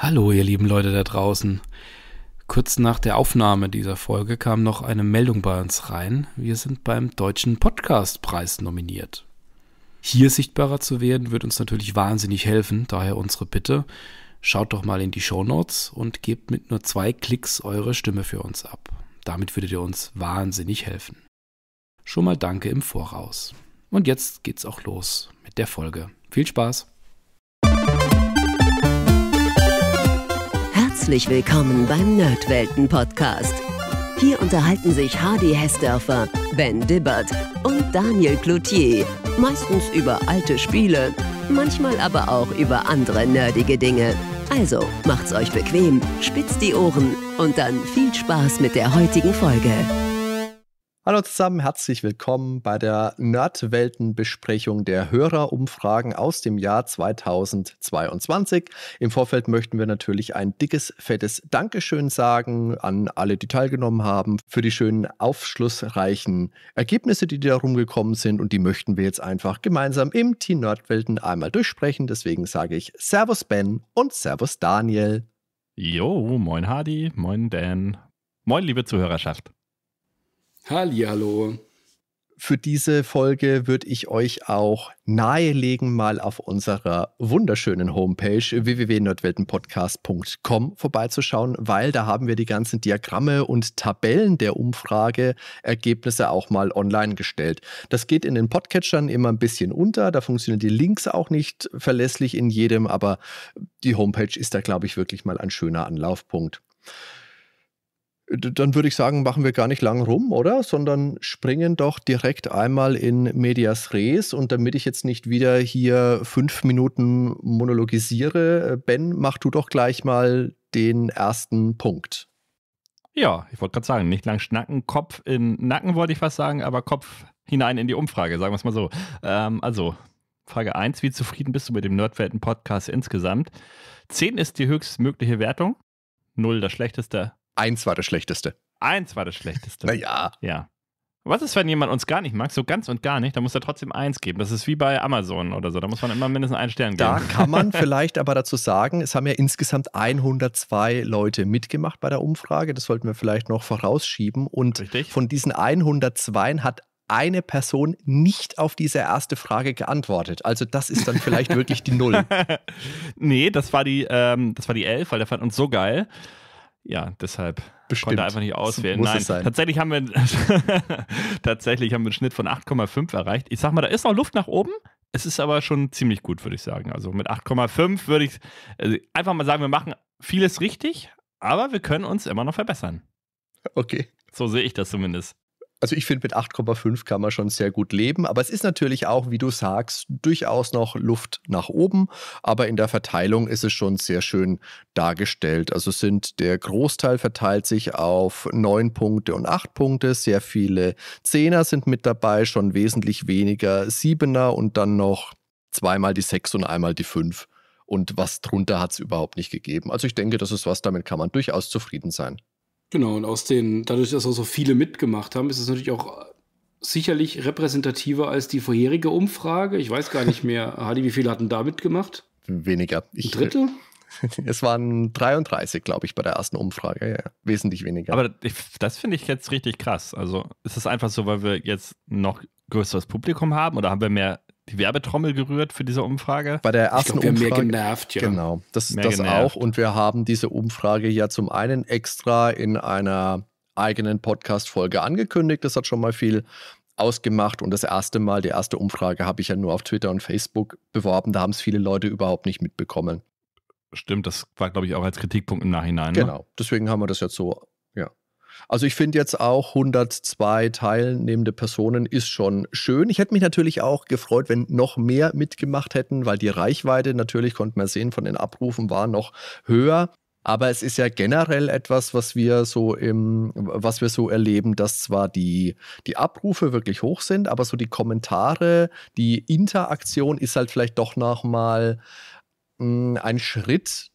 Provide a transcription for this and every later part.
Hallo, ihr lieben Leute da draußen. Kurz nach der Aufnahme dieser Folge kam noch eine Meldung bei uns rein. Wir sind beim Deutschen Podcastpreis nominiert. Hier sichtbarer zu werden, wird uns natürlich wahnsinnig helfen, daher unsere Bitte. Schaut doch mal in die Show Notes und gebt mit nur zwei Klicks eure Stimme für uns ab. Damit würdet ihr uns wahnsinnig helfen. Schon mal danke im Voraus. Und jetzt geht's auch los mit der Folge. Viel Spaß! herzlich willkommen beim Nerdwelten Podcast. Hier unterhalten sich Hardy Hessdörfer, Ben Dibbert und Daniel Cloutier, meistens über alte Spiele, manchmal aber auch über andere nerdige Dinge. Also macht's euch bequem, spitzt die Ohren und dann viel Spaß mit der heutigen Folge. Hallo zusammen, herzlich willkommen bei der Nerdweltenbesprechung der Hörerumfragen aus dem Jahr 2022. Im Vorfeld möchten wir natürlich ein dickes, fettes Dankeschön sagen an alle, die teilgenommen haben, für die schönen, aufschlussreichen Ergebnisse, die da rumgekommen sind. Und die möchten wir jetzt einfach gemeinsam im Team Nerdwelten einmal durchsprechen. Deswegen sage ich Servus Ben und Servus Daniel. Jo, moin Hardy, moin Dan. Moin, liebe Zuhörerschaft. Hallo. Für diese Folge würde ich euch auch nahelegen, mal auf unserer wunderschönen Homepage www.nordweltenpodcast.com vorbeizuschauen, weil da haben wir die ganzen Diagramme und Tabellen der Umfrageergebnisse auch mal online gestellt. Das geht in den Podcatchern immer ein bisschen unter, da funktionieren die Links auch nicht verlässlich in jedem, aber die Homepage ist da, glaube ich, wirklich mal ein schöner Anlaufpunkt dann würde ich sagen, machen wir gar nicht lang rum, oder? Sondern springen doch direkt einmal in Medias Res. Und damit ich jetzt nicht wieder hier fünf Minuten monologisiere, äh, Ben, mach du doch gleich mal den ersten Punkt. Ja, ich wollte gerade sagen, nicht lang schnacken, Kopf in Nacken wollte ich fast sagen, aber Kopf hinein in die Umfrage, sagen wir es mal so. Ähm, also, Frage 1, wie zufrieden bist du mit dem Nerdwelten-Podcast insgesamt? 10 ist die höchstmögliche Wertung, 0 das schlechteste, Eins war das Schlechteste. Eins war das Schlechteste. naja. Ja. Was ist, wenn jemand uns gar nicht mag, so ganz und gar nicht, dann muss er trotzdem eins geben. Das ist wie bei Amazon oder so, da muss man immer mindestens einen Stern geben. Da kann man vielleicht aber dazu sagen, es haben ja insgesamt 102 Leute mitgemacht bei der Umfrage, das sollten wir vielleicht noch vorausschieben. Und Richtig. von diesen 102 hat eine Person nicht auf diese erste Frage geantwortet. Also das ist dann vielleicht wirklich die Null. nee, das war die, ähm, das war die Elf, weil der fand uns so geil, ja, deshalb Bestimmt. konnte er einfach nicht auswählen. Muss Nein, tatsächlich haben wir tatsächlich haben wir einen Schnitt von 8,5 erreicht. Ich sag mal, da ist noch Luft nach oben. Es ist aber schon ziemlich gut, würde ich sagen. Also mit 8,5 würde ich also einfach mal sagen, wir machen vieles richtig, aber wir können uns immer noch verbessern. Okay. So sehe ich das zumindest also ich finde, mit 8,5 kann man schon sehr gut leben. Aber es ist natürlich auch, wie du sagst, durchaus noch Luft nach oben. Aber in der Verteilung ist es schon sehr schön dargestellt. Also sind der Großteil verteilt sich auf 9 Punkte und 8 Punkte. Sehr viele Zehner sind mit dabei, schon wesentlich weniger Siebener und dann noch zweimal die 6 und einmal die 5. Und was drunter hat es überhaupt nicht gegeben. Also ich denke, das ist was, damit kann man durchaus zufrieden sein. Genau, und aus den, dadurch, dass auch so viele mitgemacht haben, ist es natürlich auch sicherlich repräsentativer als die vorherige Umfrage. Ich weiß gar nicht mehr, Hadi, wie viele hatten da mitgemacht? Weniger. Ich, Ein Drittel? Es waren 33, glaube ich, bei der ersten Umfrage. Ja, wesentlich weniger. Aber das finde ich jetzt richtig krass. Also ist es einfach so, weil wir jetzt noch größeres Publikum haben oder haben wir mehr die Werbetrommel gerührt für diese Umfrage? Bei der ersten ich glaub, Umfrage. Mehr genervt, ja. Genau, das ist das genervt. auch. Und wir haben diese Umfrage ja zum einen extra in einer eigenen Podcast-Folge angekündigt. Das hat schon mal viel ausgemacht. Und das erste Mal, die erste Umfrage habe ich ja nur auf Twitter und Facebook beworben. Da haben es viele Leute überhaupt nicht mitbekommen. Stimmt, das war, glaube ich, auch als Kritikpunkt im Nachhinein. Ne? Genau, ne? deswegen haben wir das jetzt so also ich finde jetzt auch 102 teilnehmende Personen ist schon schön. Ich hätte mich natürlich auch gefreut, wenn noch mehr mitgemacht hätten, weil die Reichweite natürlich, konnte man sehen, von den Abrufen war noch höher. Aber es ist ja generell etwas, was wir so im, was wir so erleben, dass zwar die, die Abrufe wirklich hoch sind, aber so die Kommentare, die Interaktion ist halt vielleicht doch nochmal hm, ein Schritt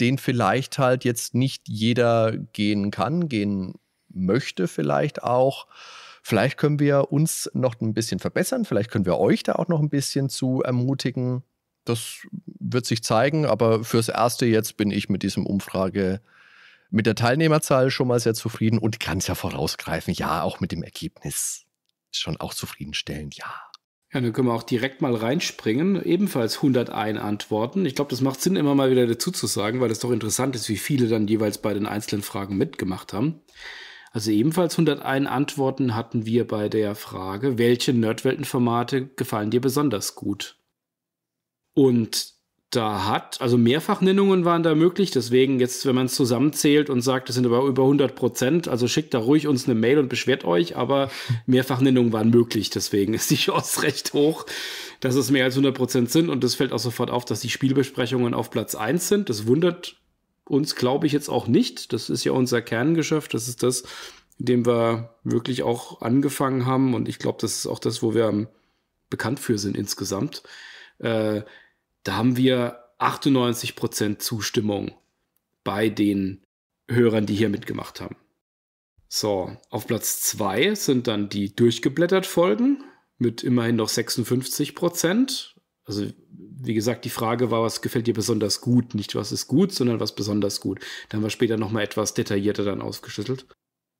den vielleicht halt jetzt nicht jeder gehen kann, gehen möchte vielleicht auch. Vielleicht können wir uns noch ein bisschen verbessern, vielleicht können wir euch da auch noch ein bisschen zu ermutigen. Das wird sich zeigen, aber fürs Erste jetzt bin ich mit diesem Umfrage, mit der Teilnehmerzahl schon mal sehr zufrieden und kann es ja vorausgreifen, ja, auch mit dem Ergebnis. schon auch zufriedenstellend, ja. Ja, dann können wir auch direkt mal reinspringen. Ebenfalls 101 Antworten. Ich glaube, das macht Sinn, immer mal wieder dazu zu sagen, weil es doch interessant ist, wie viele dann jeweils bei den einzelnen Fragen mitgemacht haben. Also ebenfalls 101 Antworten hatten wir bei der Frage, welche Nerdweltenformate gefallen dir besonders gut? Und da hat. Also Mehrfachnennungen waren da möglich. Deswegen jetzt, wenn man es zusammenzählt und sagt, das sind aber über 100 Prozent, also schickt da ruhig uns eine Mail und beschwert euch. Aber Mehrfachnennungen waren möglich. Deswegen ist die Chance recht hoch, dass es mehr als 100 Prozent sind. Und das fällt auch sofort auf, dass die Spielbesprechungen auf Platz 1 sind. Das wundert uns, glaube ich, jetzt auch nicht. Das ist ja unser Kerngeschäft. Das ist das, in dem wir wirklich auch angefangen haben. Und ich glaube, das ist auch das, wo wir bekannt für sind insgesamt. Äh, da haben wir 98% Zustimmung bei den Hörern, die hier mitgemacht haben. So, auf Platz 2 sind dann die durchgeblättert Folgen mit immerhin noch 56 Also, wie gesagt, die Frage war, was gefällt dir besonders gut? Nicht was ist gut, sondern was besonders gut. Da haben wir später nochmal etwas detaillierter dann ausgeschüttelt.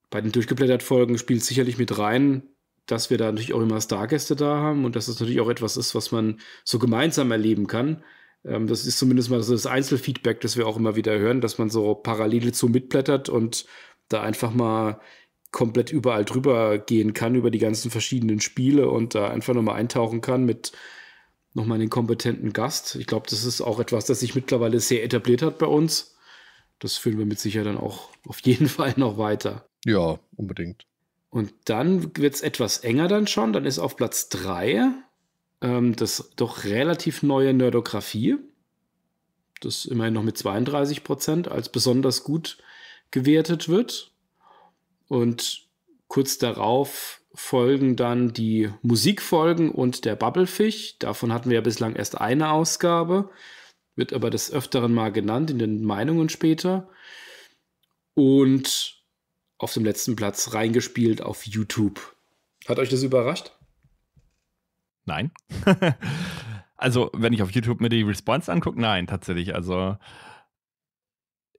Bei den durchgeblättert Folgen spielt sicherlich mit rein, dass wir da natürlich auch immer Stargäste da haben und dass es das natürlich auch etwas ist, was man so gemeinsam erleben kann. Ähm, das ist zumindest mal so das Einzelfeedback, das wir auch immer wieder hören, dass man so parallel zu mitblättert und da einfach mal komplett überall drüber gehen kann, über die ganzen verschiedenen Spiele und da einfach nochmal eintauchen kann mit nochmal einem kompetenten Gast. Ich glaube, das ist auch etwas, das sich mittlerweile sehr etabliert hat bei uns. Das führen wir mit Sicherheit dann auch auf jeden Fall noch weiter. Ja, unbedingt. Und dann wird es etwas enger dann schon. Dann ist auf Platz 3 ähm, das doch relativ neue Nerdografie. Das immerhin noch mit 32 Prozent als besonders gut gewertet wird. Und kurz darauf folgen dann die Musikfolgen und der Bubblefisch. Davon hatten wir ja bislang erst eine Ausgabe, wird aber des Öfteren mal genannt in den Meinungen später. Und auf dem letzten Platz reingespielt auf YouTube. Hat euch das überrascht? Nein. also, wenn ich auf YouTube mir die Response angucke, nein, tatsächlich. Also,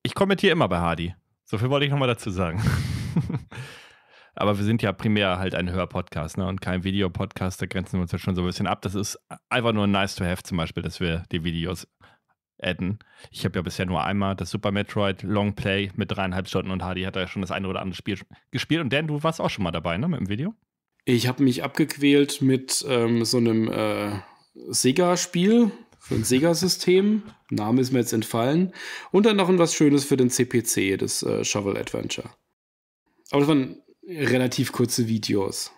ich kommentiere immer bei Hardy. So viel wollte ich nochmal dazu sagen. Aber wir sind ja primär halt ein Hörpodcast ne? und kein Videopodcast. Da grenzen wir uns ja schon so ein bisschen ab. Das ist einfach nur nice to have, zum Beispiel, dass wir die Videos adden. Ich habe ja bisher nur einmal das Super Metroid Long Play mit dreieinhalb Stunden und Hardy hat ja schon das eine oder andere Spiel gespielt. Und Dan, du warst auch schon mal dabei, ne, mit dem Video? Ich habe mich abgequält mit ähm, so einem äh, Sega-Spiel, für ein Sega-System. Name ist mir jetzt entfallen. Und dann noch ein was Schönes für den CPC, das äh, Shovel Adventure. Aber das waren relativ kurze Videos.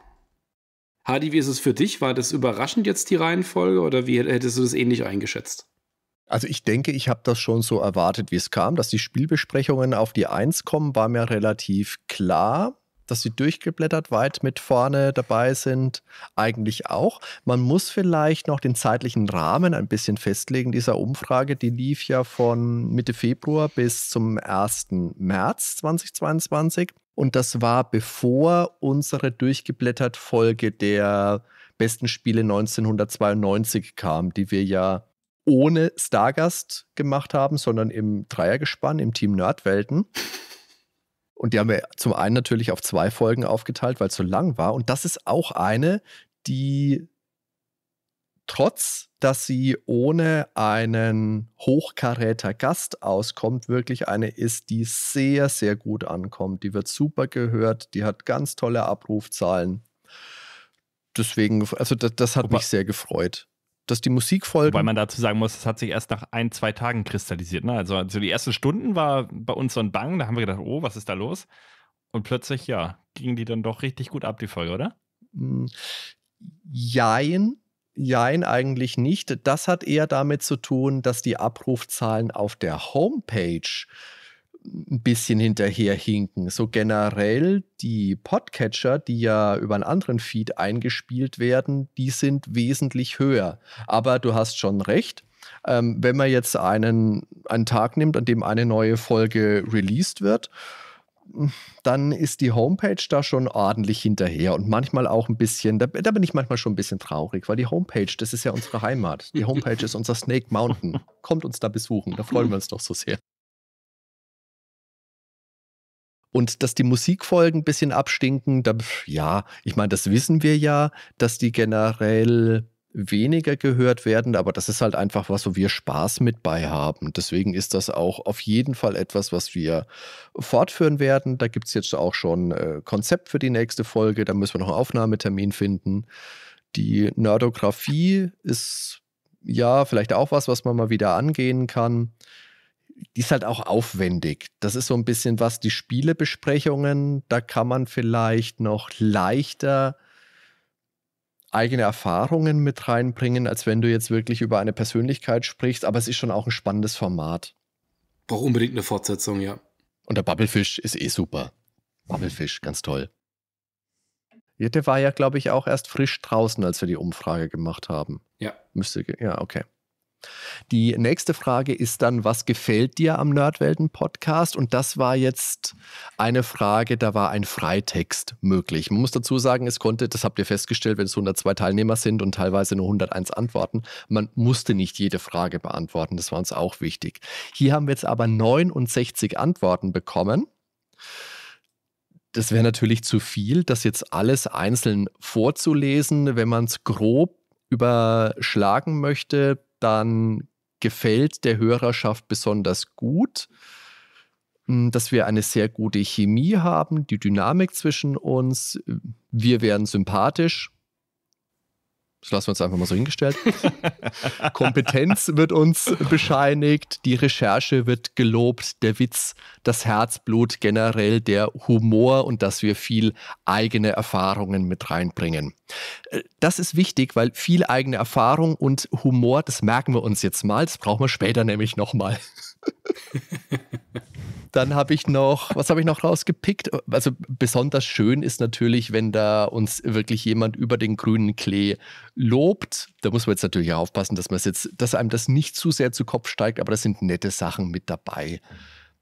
Hardy, wie ist es für dich? War das überraschend jetzt die Reihenfolge oder wie hättest du das ähnlich eingeschätzt? Also ich denke, ich habe das schon so erwartet, wie es kam, dass die Spielbesprechungen auf die Eins kommen, war mir relativ klar dass sie durchgeblättert weit mit vorne dabei sind, eigentlich auch. Man muss vielleicht noch den zeitlichen Rahmen ein bisschen festlegen dieser Umfrage. Die lief ja von Mitte Februar bis zum 1. März 2022. Und das war bevor unsere durchgeblättert Folge der besten Spiele 1992 kam, die wir ja ohne Stargast gemacht haben, sondern im Dreiergespann, im Team Nerdwelten. Und die haben wir zum einen natürlich auf zwei Folgen aufgeteilt, weil es so lang war. Und das ist auch eine, die trotz, dass sie ohne einen Hochkaräter Gast auskommt, wirklich eine ist, die sehr, sehr gut ankommt. Die wird super gehört, die hat ganz tolle Abrufzahlen. Deswegen, also das, das hat Wobei, mich sehr gefreut dass die Musik folgt. Weil man dazu sagen muss, es hat sich erst nach ein, zwei Tagen kristallisiert. Ne? Also, also, die ersten Stunden war bei uns so ein Bang, da haben wir gedacht, oh, was ist da los? Und plötzlich, ja, gingen die dann doch richtig gut ab, die Folge, oder? Hm. Jein, jein, eigentlich nicht. Das hat eher damit zu tun, dass die Abrufzahlen auf der Homepage äh, ein bisschen hinterherhinken. So generell die Podcatcher, die ja über einen anderen Feed eingespielt werden, die sind wesentlich höher. Aber du hast schon recht. Ähm, wenn man jetzt einen, einen Tag nimmt, an dem eine neue Folge released wird, dann ist die Homepage da schon ordentlich hinterher und manchmal auch ein bisschen, da, da bin ich manchmal schon ein bisschen traurig, weil die Homepage, das ist ja unsere Heimat. Die Homepage ist unser Snake Mountain. Kommt uns da besuchen, da freuen wir uns doch so sehr. Und dass die Musikfolgen ein bisschen abstinken, da, ja, ich meine, das wissen wir ja, dass die generell weniger gehört werden, aber das ist halt einfach was, wo wir Spaß mit bei haben. Deswegen ist das auch auf jeden Fall etwas, was wir fortführen werden. Da gibt es jetzt auch schon äh, Konzept für die nächste Folge. Da müssen wir noch einen Aufnahmetermin finden. Die Nerdografie ist ja vielleicht auch was, was man mal wieder angehen kann die ist halt auch aufwendig. Das ist so ein bisschen was, die Spielebesprechungen, da kann man vielleicht noch leichter eigene Erfahrungen mit reinbringen, als wenn du jetzt wirklich über eine Persönlichkeit sprichst, aber es ist schon auch ein spannendes Format. Braucht unbedingt eine Fortsetzung, ja. Und der Bubblefish ist eh super. Bubblefish, ganz toll. Ja, der war ja, glaube ich, auch erst frisch draußen, als wir die Umfrage gemacht haben. Ja. Müsste, ja, okay. Die nächste Frage ist dann, was gefällt dir am Nerdwelten-Podcast? Und das war jetzt eine Frage, da war ein Freitext möglich. Man muss dazu sagen, es konnte, das habt ihr festgestellt, wenn es 102 Teilnehmer sind und teilweise nur 101 Antworten, man musste nicht jede Frage beantworten. Das war uns auch wichtig. Hier haben wir jetzt aber 69 Antworten bekommen. Das wäre natürlich zu viel, das jetzt alles einzeln vorzulesen. Wenn man es grob überschlagen möchte, dann gefällt der Hörerschaft besonders gut, hm, dass wir eine sehr gute Chemie haben, die Dynamik zwischen uns, wir werden sympathisch, das lassen wir uns einfach mal so hingestellt. Kompetenz wird uns bescheinigt, die Recherche wird gelobt, der Witz, das Herzblut, generell der Humor und dass wir viel eigene Erfahrungen mit reinbringen. Äh, das ist wichtig, weil viel eigene Erfahrung und Humor, das merken wir uns jetzt mal, das brauchen wir später nämlich nochmal. Dann habe ich noch, was habe ich noch rausgepickt? Also besonders schön ist natürlich, wenn da uns wirklich jemand über den grünen Klee lobt. Da muss man jetzt natürlich aufpassen, dass man jetzt, dass einem das nicht zu sehr zu Kopf steigt, aber da sind nette Sachen mit dabei,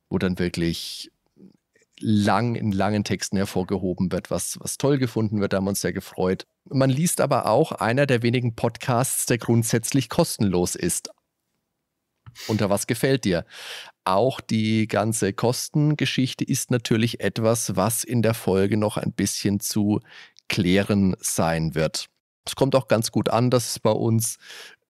wo dann wirklich lang in langen Texten hervorgehoben wird, was, was toll gefunden wird, da haben wir uns sehr gefreut. Man liest aber auch einer der wenigen Podcasts, der grundsätzlich kostenlos ist unter was gefällt dir. Auch die ganze Kostengeschichte ist natürlich etwas, was in der Folge noch ein bisschen zu klären sein wird. Es kommt auch ganz gut an, dass es bei uns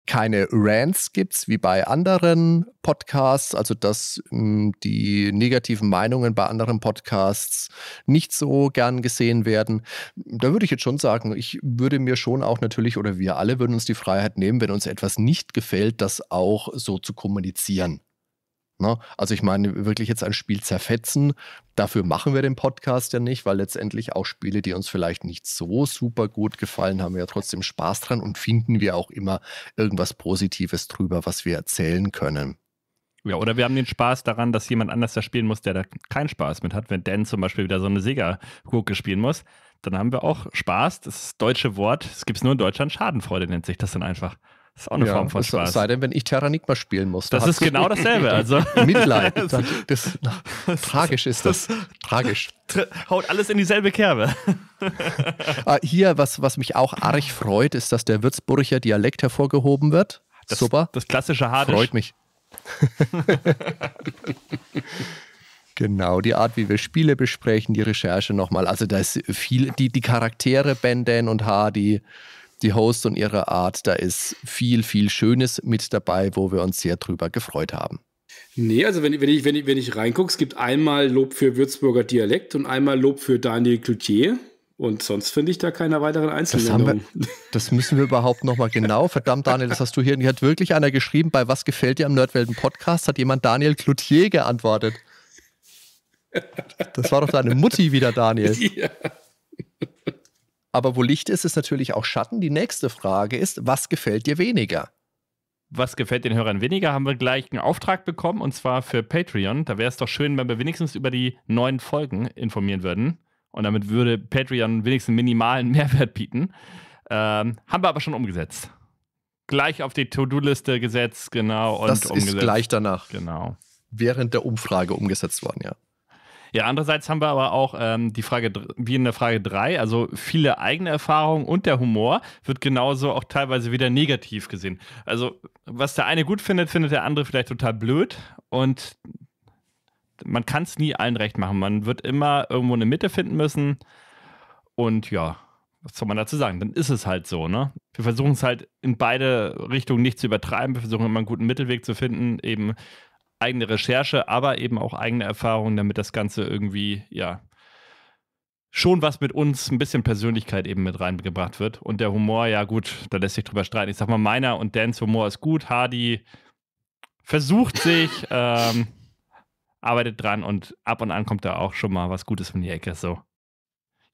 keine Rants gibt's wie bei anderen Podcasts, also dass mh, hm, die negativen Meinungen bei anderen Podcasts nicht so gern gesehen werden. Da würde ich jetzt schon sagen, ich würde mir schon auch natürlich oder wir alle würden uns die Freiheit nehmen, wenn uns etwas nicht gefällt, das auch so zu kommunizieren. Ne? Also ich meine, wirklich jetzt ein Spiel zerfetzen, dafür machen wir den Podcast ja nicht, weil letztendlich auch Spiele, die uns vielleicht nicht so super gut gefallen, haben wir ja trotzdem Spaß dran und finden wir auch immer irgendwas Positives drüber, was wir erzählen können. Ja, oder wir haben den Spaß daran, dass jemand anders da spielen muss, der da keinen Spaß mit hat. Wenn Dan zum Beispiel wieder so eine Sega-Gurke spielen muss, dann haben wir auch Spaß. Das deutsche Wort, das gibt es nur in Deutschland, Schadenfreude nennt sich das dann einfach. Ist auch eine ja, Form von Spaß. Es sei denn, wenn ich Terranigma spielen muss. Das ist genau dasselbe. Also. Mitleid. Das, das, das, tragisch ist das. Tragisch. Haut alles in dieselbe Kerbe. Ah, hier, was, was mich auch arg freut, ist, dass der Würzburger Dialekt hervorgehoben wird. Super. Das klassische Hardisch. Freut mich. Genau, die Art, wie wir Spiele besprechen, die Recherche nochmal. Also da ist viel, die, die Charaktere, Ben, Dan und Hardy, die Host und ihre Art. Da ist viel, viel Schönes mit dabei, wo wir uns sehr drüber gefreut haben. Nee, also wenn, wenn, ich, wenn, ich, wenn ich reingucke, es gibt einmal Lob für Würzburger Dialekt und einmal Lob für Daniel Cloutier. Und sonst finde ich da keine weiteren Einzelnennungen. Das, das müssen wir überhaupt nochmal genau. Verdammt, Daniel, das hast du hier. Hier hat wirklich einer geschrieben, bei was gefällt dir am Nerdwelten Podcast? Hat jemand Daniel Cloutier geantwortet. Das war doch deine Mutti wieder, Daniel. Ja. Aber wo Licht ist, ist natürlich auch Schatten. Die nächste Frage ist, was gefällt dir weniger? Was gefällt den Hörern weniger, haben wir gleich einen Auftrag bekommen und zwar für Patreon. Da wäre es doch schön, wenn wir wenigstens über die neuen Folgen informieren würden. Und damit würde Patreon wenigstens minimalen Mehrwert bieten. Ähm, haben wir aber schon umgesetzt. Gleich auf die To-Do-Liste gesetzt, genau. Und das umgesetzt. ist gleich danach. Genau. Während der Umfrage umgesetzt worden, ja. Ja, andererseits haben wir aber auch ähm, die Frage, wie in der Frage 3, also viele eigene Erfahrungen und der Humor wird genauso auch teilweise wieder negativ gesehen. Also, was der eine gut findet, findet der andere vielleicht total blöd und man kann es nie allen recht machen. Man wird immer irgendwo eine Mitte finden müssen und ja was soll man dazu sagen? Dann ist es halt so, ne? Wir versuchen es halt in beide Richtungen nicht zu übertreiben. Wir versuchen immer einen guten Mittelweg zu finden, eben eigene Recherche, aber eben auch eigene Erfahrungen, damit das Ganze irgendwie, ja, schon was mit uns, ein bisschen Persönlichkeit eben mit reingebracht wird. Und der Humor, ja gut, da lässt sich drüber streiten. Ich sag mal, meiner und Dans Humor ist gut. Hardy versucht sich, ähm, arbeitet dran und ab und an kommt da auch schon mal was Gutes von die Ecke. So.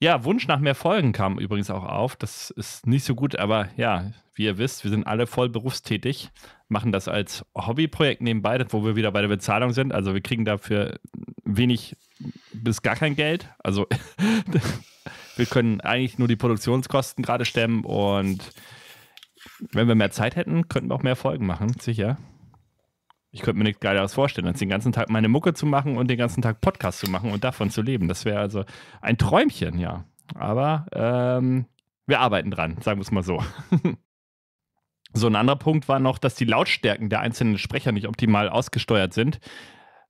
Ja, Wunsch nach mehr Folgen kam übrigens auch auf. Das ist nicht so gut, aber ja, wie ihr wisst, wir sind alle voll berufstätig, machen das als Hobbyprojekt nebenbei, wo wir wieder bei der Bezahlung sind. Also wir kriegen dafür wenig bis gar kein Geld. Also wir können eigentlich nur die Produktionskosten gerade stemmen und wenn wir mehr Zeit hätten, könnten wir auch mehr Folgen machen, sicher. Ich könnte mir nichts Geileres vorstellen, als den ganzen Tag meine Mucke zu machen und den ganzen Tag Podcast zu machen und davon zu leben. Das wäre also ein Träumchen, ja. Aber ähm, wir arbeiten dran, sagen wir es mal so. so ein anderer Punkt war noch, dass die Lautstärken der einzelnen Sprecher nicht optimal ausgesteuert sind.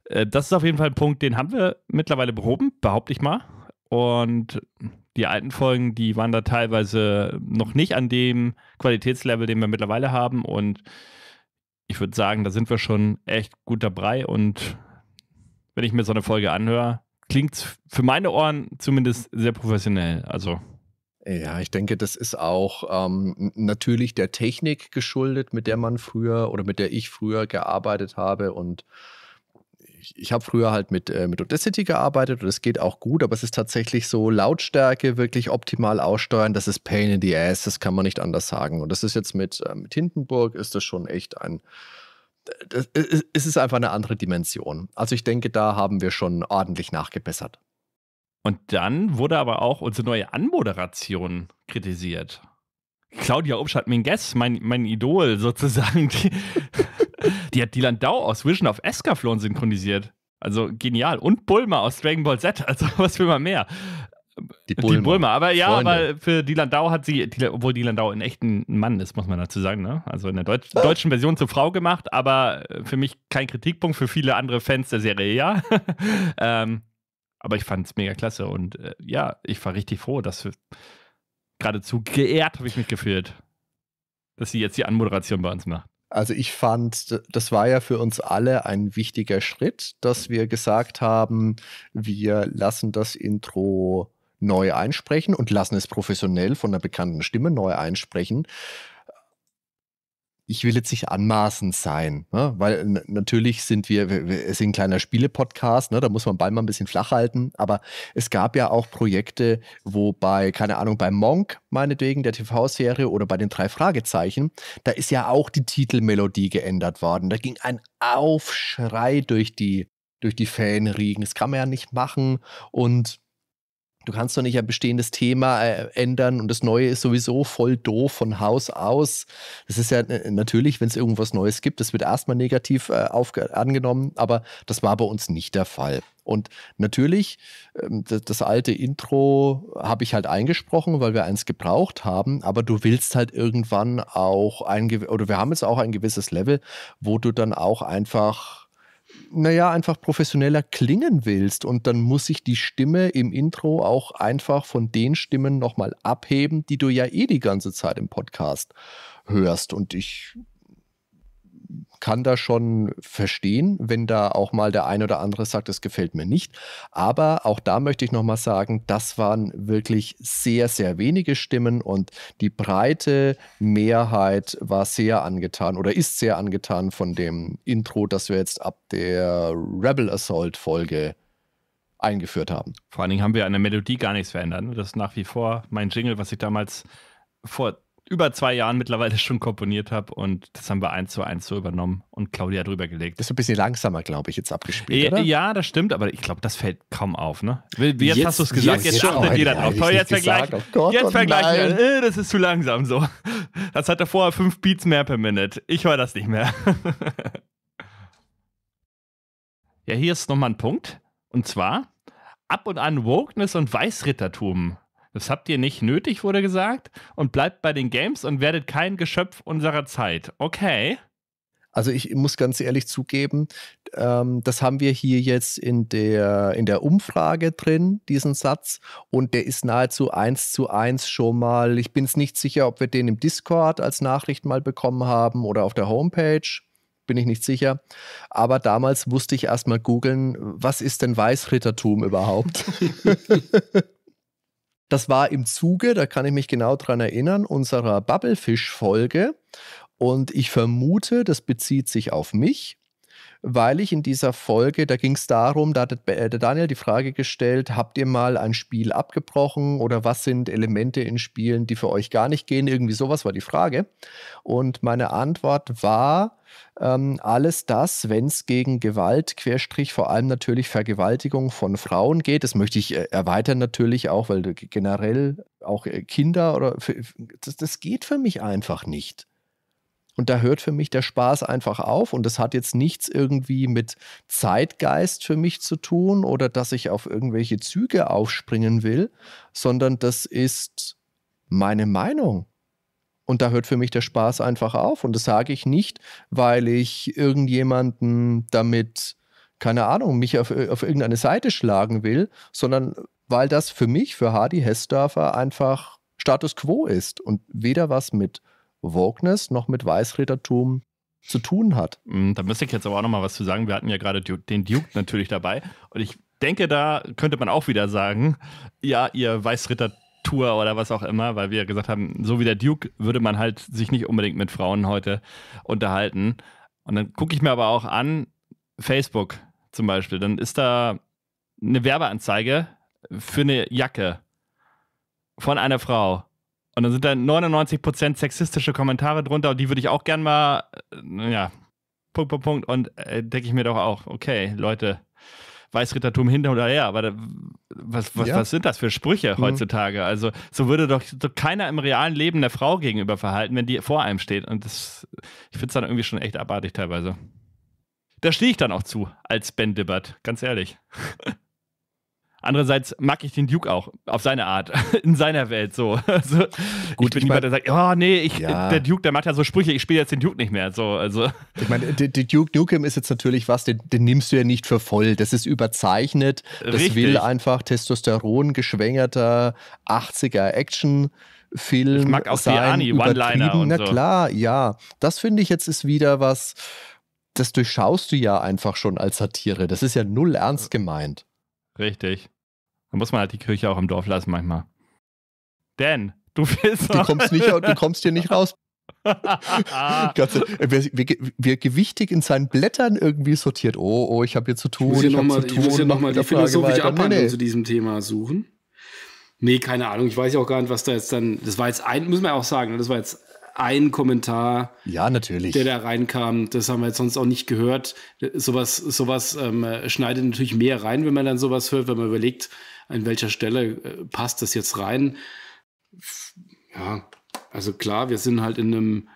Äh, das ist auf jeden Fall ein Punkt, den haben wir mittlerweile behoben, behaupte ich mal. Und die alten Folgen, die waren da teilweise noch nicht an dem Qualitätslevel, den wir mittlerweile haben. Und ich würde sagen, da sind wir schon echt gut dabei. Und wenn ich mir so eine Folge anhöre, klingt es für meine Ohren zumindest sehr professionell. Also. Ja, ich denke, das ist auch ähm, natürlich der Technik geschuldet, mit der man früher oder mit der ich früher gearbeitet habe und ich, habe früher halt mit, äh, mit Audacity gearbeitet und es geht auch gut, aber es ist tatsächlich so, Lautstärke wirklich optimal aussteuern, das ist Pain in the Ass, das kann man nicht anders sagen. Und das ist jetzt mit, äh, mit Hindenburg, ist das schon echt ein, das, es ist einfach eine andere Dimension. Also ich denke, da haben wir schon ordentlich nachgebessert. Und dann wurde aber auch unsere neue Anmoderation kritisiert. Claudia Obstadt, mein Guest, mein, mein Idol sozusagen, die, Die hat Dylan Dau aus Vision of Escaflon synchronisiert. Also genial. Und Bulma aus Dragon Ball Z. Also was will man mehr? Die Bulma. Die Bulma. Aber ja, weil für Dylan Dau hat sie, obwohl Dylan Dau ein echter Mann ist, muss man dazu sagen, ne? Also in der Deutsch, deutschen Version zur Frau gemacht, aber äh, für mich kein Kritikpunkt, für viele andere Fans der Serie ja. ähm, aber ich fand es mega klasse und äh, ja, ich war richtig froh, dass wir, geradezu geehrt habe ich mich gefühlt, dass sie jetzt die Anmoderation bei uns macht. Also ich fand, das war ja für uns alle ein wichtiger Schritt, dass wir gesagt haben, wir lassen das Intro neu einsprechen und lassen es professionell von einer bekannten Stimme neu einsprechen ich will jetzt nicht anmaßend sein, ne? weil natürlich sind wir, wir, es ist ein kleiner Spiele-Podcast, ne? da muss man Ball mal ein bisschen flach halten, aber es gab ja auch Projekte, wo bei, keine Ahnung, bei Monk meinetwegen, der TV-Serie oder bei den drei Fragezeichen, da ist ja auch die Titelmelodie geändert worden. Da ging ein Aufschrei durch die, durch die Fanriegen. Das kann man ja nicht machen und du kannst doch nicht ein bestehendes Thema äh, ändern und das Neue ist sowieso voll doof von Haus aus. Das ist ja äh, natürlich, wenn es irgendwas Neues gibt, das wird erstmal negativ äh, angenommen, aber das war bei uns nicht der Fall. Und natürlich, ähm, das alte Intro habe ich halt eingesprochen, weil wir eins gebraucht haben, aber du willst halt irgendwann auch ein, oder wir haben jetzt auch ein gewisses Level, wo du dann auch einfach naja, einfach professioneller klingen willst. Und dann muss sich die Stimme im Intro auch einfach von den Stimmen nochmal abheben, die du ja eh die ganze Zeit im Podcast hörst. Und ich kann da schon verstehen, wenn da auch mal der ein oder andere sagt, es gefällt mir nicht. Aber auch da möchte ich nochmal sagen, das waren wirklich sehr, sehr wenige Stimmen und die breite Mehrheit war sehr angetan oder ist sehr angetan von dem Intro, das wir jetzt ab der Rebel Assault Folge eingeführt haben. Vor allen Dingen haben wir an der Melodie gar nichts verändert. Ne? Das ist nach wie vor mein Jingle, was ich damals vor über zwei Jahren mittlerweile schon komponiert habe und das haben wir eins zu eins so übernommen und Claudia drüber gelegt. Das ist ein bisschen langsamer, glaube ich, jetzt abgespielt, ja, oder? Ja, das stimmt, aber ich glaube, das fällt kaum auf, ne? Jetzt, jetzt hast du es gesagt, jetzt, jetzt achtet jeder drauf. Toll, jetzt vergleichen. Oh Gott, jetzt oh vergleichen. Äh, das ist zu langsam so. Das hatte vorher fünf Beats mehr per Minute. Ich höre das nicht mehr. ja, hier ist nochmal ein Punkt. Und zwar ab und an Wokeness und Weißrittertum. Das habt ihr nicht nötig, wurde gesagt. Und bleibt bei den Games und werdet kein Geschöpf unserer Zeit. Okay. Also ich muss ganz ehrlich zugeben, ähm, das haben wir hier jetzt in der, in der Umfrage drin, diesen Satz. Und der ist nahezu eins zu eins schon mal. Ich bin es nicht sicher, ob wir den im Discord als Nachricht mal bekommen haben oder auf der Homepage. Bin ich nicht sicher. Aber damals musste ich erst mal googeln, was ist denn Weißrittertum überhaupt? Das war im Zuge, da kann ich mich genau dran erinnern, unserer Bubblefish-Folge. Und ich vermute, das bezieht sich auf mich weil ich in dieser Folge, da ging es darum, da hat äh, der Daniel die Frage gestellt, habt ihr mal ein Spiel abgebrochen oder was sind Elemente in Spielen, die für euch gar nicht gehen? Irgendwie sowas war die Frage. Und meine Antwort war, ähm, alles das, wenn es gegen Gewalt, Querstrich, vor allem natürlich Vergewaltigung von Frauen geht, das möchte ich äh, erweitern natürlich auch, weil generell auch äh, Kinder oder für, das, das geht für mich einfach nicht. Und da hört für mich der Spaß einfach auf. Und das hat jetzt nichts irgendwie mit Zeitgeist für mich zu tun oder dass ich auf irgendwelche Züge aufspringen will, sondern das ist meine Meinung. Und da hört für mich der Spaß einfach auf. Und das sage ich nicht, weil ich irgendjemanden damit, keine Ahnung, mich auf, auf irgendeine Seite schlagen will, sondern weil das für mich, für Hardy Hessdörfer einfach Status quo ist und weder was mit Wokeness noch mit Weißrätertum zu tun hat. Mm, da müsste ich jetzt aber auch nochmal was zu sagen. Wir hatten ja gerade den Duke natürlich dabei. Und ich denke, da könnte man auch wieder sagen, ja, ihr Weißrittertour oder was auch immer, weil wir gesagt haben, so wie der Duke würde man halt sich nicht unbedingt mit Frauen heute unterhalten. Und dann gucke ich mir aber auch an, Facebook zum Beispiel, dann ist da eine Werbeanzeige für eine Jacke von einer Frau. Und dann sind da 99% sexistische Kommentare drunter und die würde ich auch gern mal, äh, ja, Punkt, Punkt, Punkt. Und äh, denke ich mir doch auch, okay, Leute, Weißrittertum hinter oder her, aber da, was, was, ja. was sind das für Sprüche mhm. heutzutage? Also, so würde doch so keiner im realen Leben der Frau gegenüber verhalten, wenn die vor einem steht. Und das, ich finde es dann irgendwie schon echt abartig teilweise. Da stehe ich dann auch zu, als Ben Dibbert, ganz ehrlich. Andererseits mag ich den Duke auch, auf seine Art, in seiner Welt so. Also, Gut, ich bin ich der sagt, oh nee, ich, ja. der Duke, der macht ja so Sprüche, ich spiele jetzt den Duke nicht mehr. So, also. Ich meine, die Duke Nukem ist jetzt natürlich was, den, den, nimmst du ja nicht für voll. Das ist überzeichnet, das Richtig. will einfach Testosteron geschwängerter 80er Action. Film ich mag auch sein, die Ani, One-Liner Na so. klar, ja. Das finde ich jetzt ist wieder was, das durchschaust du ja einfach schon als Satire. Das ist ja null ernst gemeint. Richtig. Da muss man halt die Kirche auch im Dorf lassen manchmal. Denn du willst. Du kommst, nicht, du kommst hier nicht raus. Wer gewichtig in seinen Blättern irgendwie sortiert. Oh, oh, ich habe hier zu tun. Ich muss hier nochmal noch, muss hier noch die philosophische Abhandlung nee. zu diesem Thema suchen. Nee, keine Ahnung. Ich weiß ja auch gar nicht, was da jetzt dann. Das war jetzt ein, müssen wir auch sagen, ne, das war jetzt ein Kommentar, ja, natürlich. der da reinkam. Das haben wir jetzt sonst auch nicht gehört. Sowas, sowas ähm, schneidet natürlich mehr rein, wenn man dann sowas hört, wenn man überlegt, an welcher Stelle äh, passt das jetzt rein. Ja, also klar, wir sind halt in einem,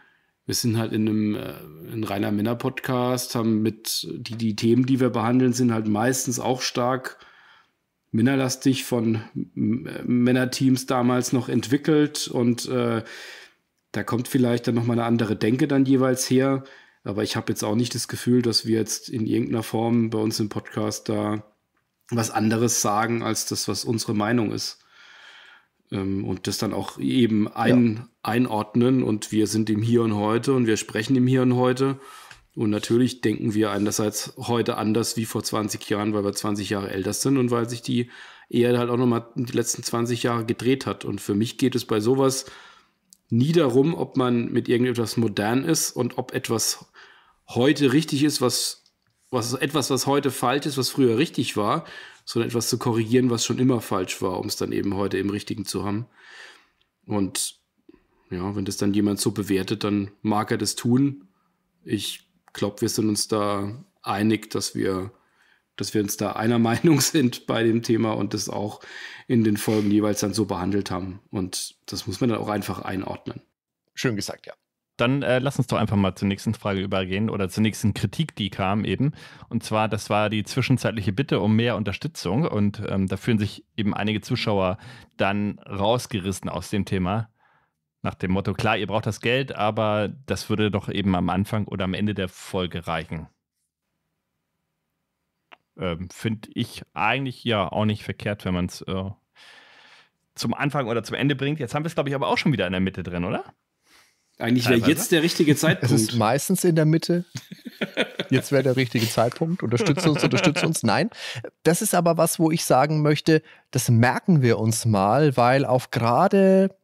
wir sind halt in einem äh, in reiner Männer-Podcast, haben mit die, die Themen, die wir behandeln, sind halt meistens auch stark männerlastig von äh, Männerteams damals noch entwickelt und äh, da kommt vielleicht dann nochmal eine andere Denke dann jeweils her. Aber ich habe jetzt auch nicht das Gefühl, dass wir jetzt in irgendeiner Form bei uns im Podcast da was anderes sagen als das, was unsere Meinung ist. Ähm, und das dann auch eben ein, ja. einordnen. Und wir sind im Hier und heute und wir sprechen im Hier und heute. Und natürlich denken wir einerseits heute anders wie vor 20 Jahren, weil wir 20 Jahre älter sind und weil sich die Erde halt auch nochmal die letzten 20 Jahre gedreht hat. Und für mich geht es bei sowas nie darum, ob man mit irgendetwas modern ist und ob etwas heute richtig ist, was, was etwas, was heute falsch ist, was früher richtig war, sondern etwas zu korrigieren, was schon immer falsch war, um es dann eben heute im Richtigen zu haben. Und ja, wenn das dann jemand so bewertet, dann mag er das tun. Ich glaube, wir sind uns da einig, dass wir dass wir uns da einer Meinung sind bei dem Thema und das auch in den Folgen jeweils dann so behandelt haben. Und das muss man dann auch einfach einordnen. Schön gesagt, ja. Dann äh, lass uns doch einfach mal zur nächsten Frage übergehen oder zur nächsten Kritik, die kam eben. Und zwar, das war die zwischenzeitliche Bitte um mehr Unterstützung. Und ähm, da fühlen sich eben einige Zuschauer dann rausgerissen aus dem Thema. Nach dem Motto, klar, ihr braucht das Geld, aber das würde doch eben am Anfang oder am Ende der Folge reichen ähm, finde ich eigentlich ja auch nicht verkehrt, wenn man es äh, zum Anfang oder zum Ende bringt. Jetzt haben wir es, glaube ich, aber auch schon wieder in der Mitte drin, oder? Eigentlich wäre jetzt der richtige Zeitpunkt. Es ist meistens in der Mitte. Jetzt wäre der richtige Zeitpunkt. Unterstütze uns, unterstütze uns. Nein, das ist aber was, wo ich sagen möchte, das merken wir uns mal, weil auf gerade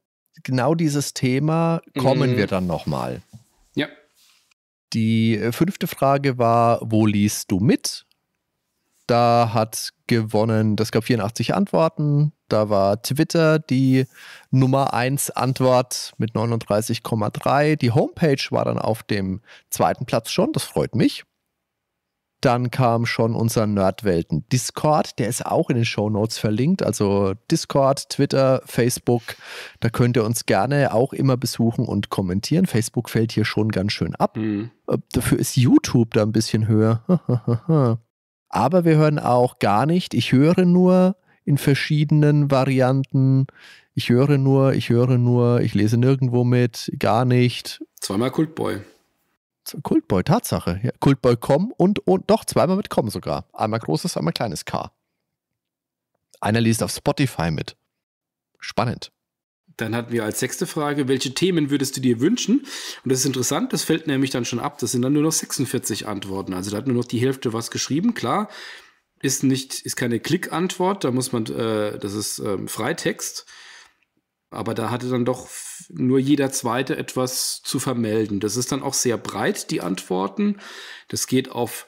genau dieses Thema kommen mhm. wir dann nochmal. Ja. Die äh, fünfte Frage war, wo liest du mit? Da hat gewonnen, das gab 84 Antworten. Da war Twitter die Nummer 1 Antwort mit 39,3. Die Homepage war dann auf dem zweiten Platz schon, das freut mich. Dann kam schon unser Nerdwelten Discord, der ist auch in den Show Notes verlinkt. Also Discord, Twitter, Facebook, da könnt ihr uns gerne auch immer besuchen und kommentieren. Facebook fällt hier schon ganz schön ab. Mhm. Äh, dafür ist YouTube da ein bisschen höher. Aber wir hören auch gar nicht. Ich höre nur in verschiedenen Varianten. Ich höre nur, ich höre nur, ich lese nirgendwo mit, gar nicht. Zweimal Kultboy. Kultboy, Tatsache. Ja, Kultboy.com und, und doch zweimal mit Com sogar. Einmal großes, einmal kleines K. Einer liest auf Spotify mit. Spannend. Dann hatten wir als sechste Frage, welche Themen würdest du dir wünschen? Und das ist interessant, das fällt nämlich dann schon ab. Das sind dann nur noch 46 Antworten. Also da hat nur noch die Hälfte was geschrieben. Klar, ist nicht, ist keine Klickantwort. Da muss man, äh, das ist ähm, Freitext. Aber da hatte dann doch nur jeder Zweite etwas zu vermelden. Das ist dann auch sehr breit, die Antworten. Das geht auf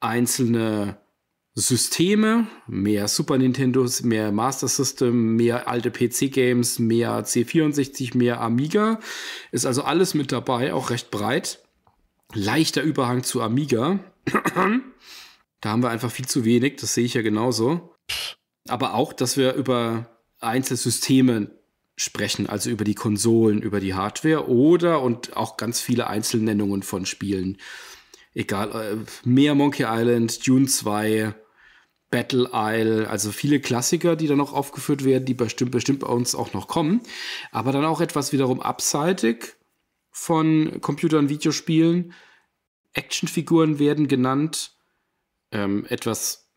einzelne Systeme, mehr Super Nintendo, mehr Master System, mehr alte PC-Games, mehr C64, mehr Amiga. Ist also alles mit dabei, auch recht breit. Leichter Überhang zu Amiga. da haben wir einfach viel zu wenig, das sehe ich ja genauso. Aber auch, dass wir über Einzelsysteme sprechen, also über die Konsolen, über die Hardware oder und auch ganz viele Einzelnennungen von Spielen egal, äh, mehr Monkey Island, Dune 2, Battle Isle, also viele Klassiker, die dann noch aufgeführt werden, die bestimmt, bestimmt bei uns auch noch kommen. Aber dann auch etwas wiederum abseitig von Computern, Videospielen. Actionfiguren werden genannt. Ähm, etwas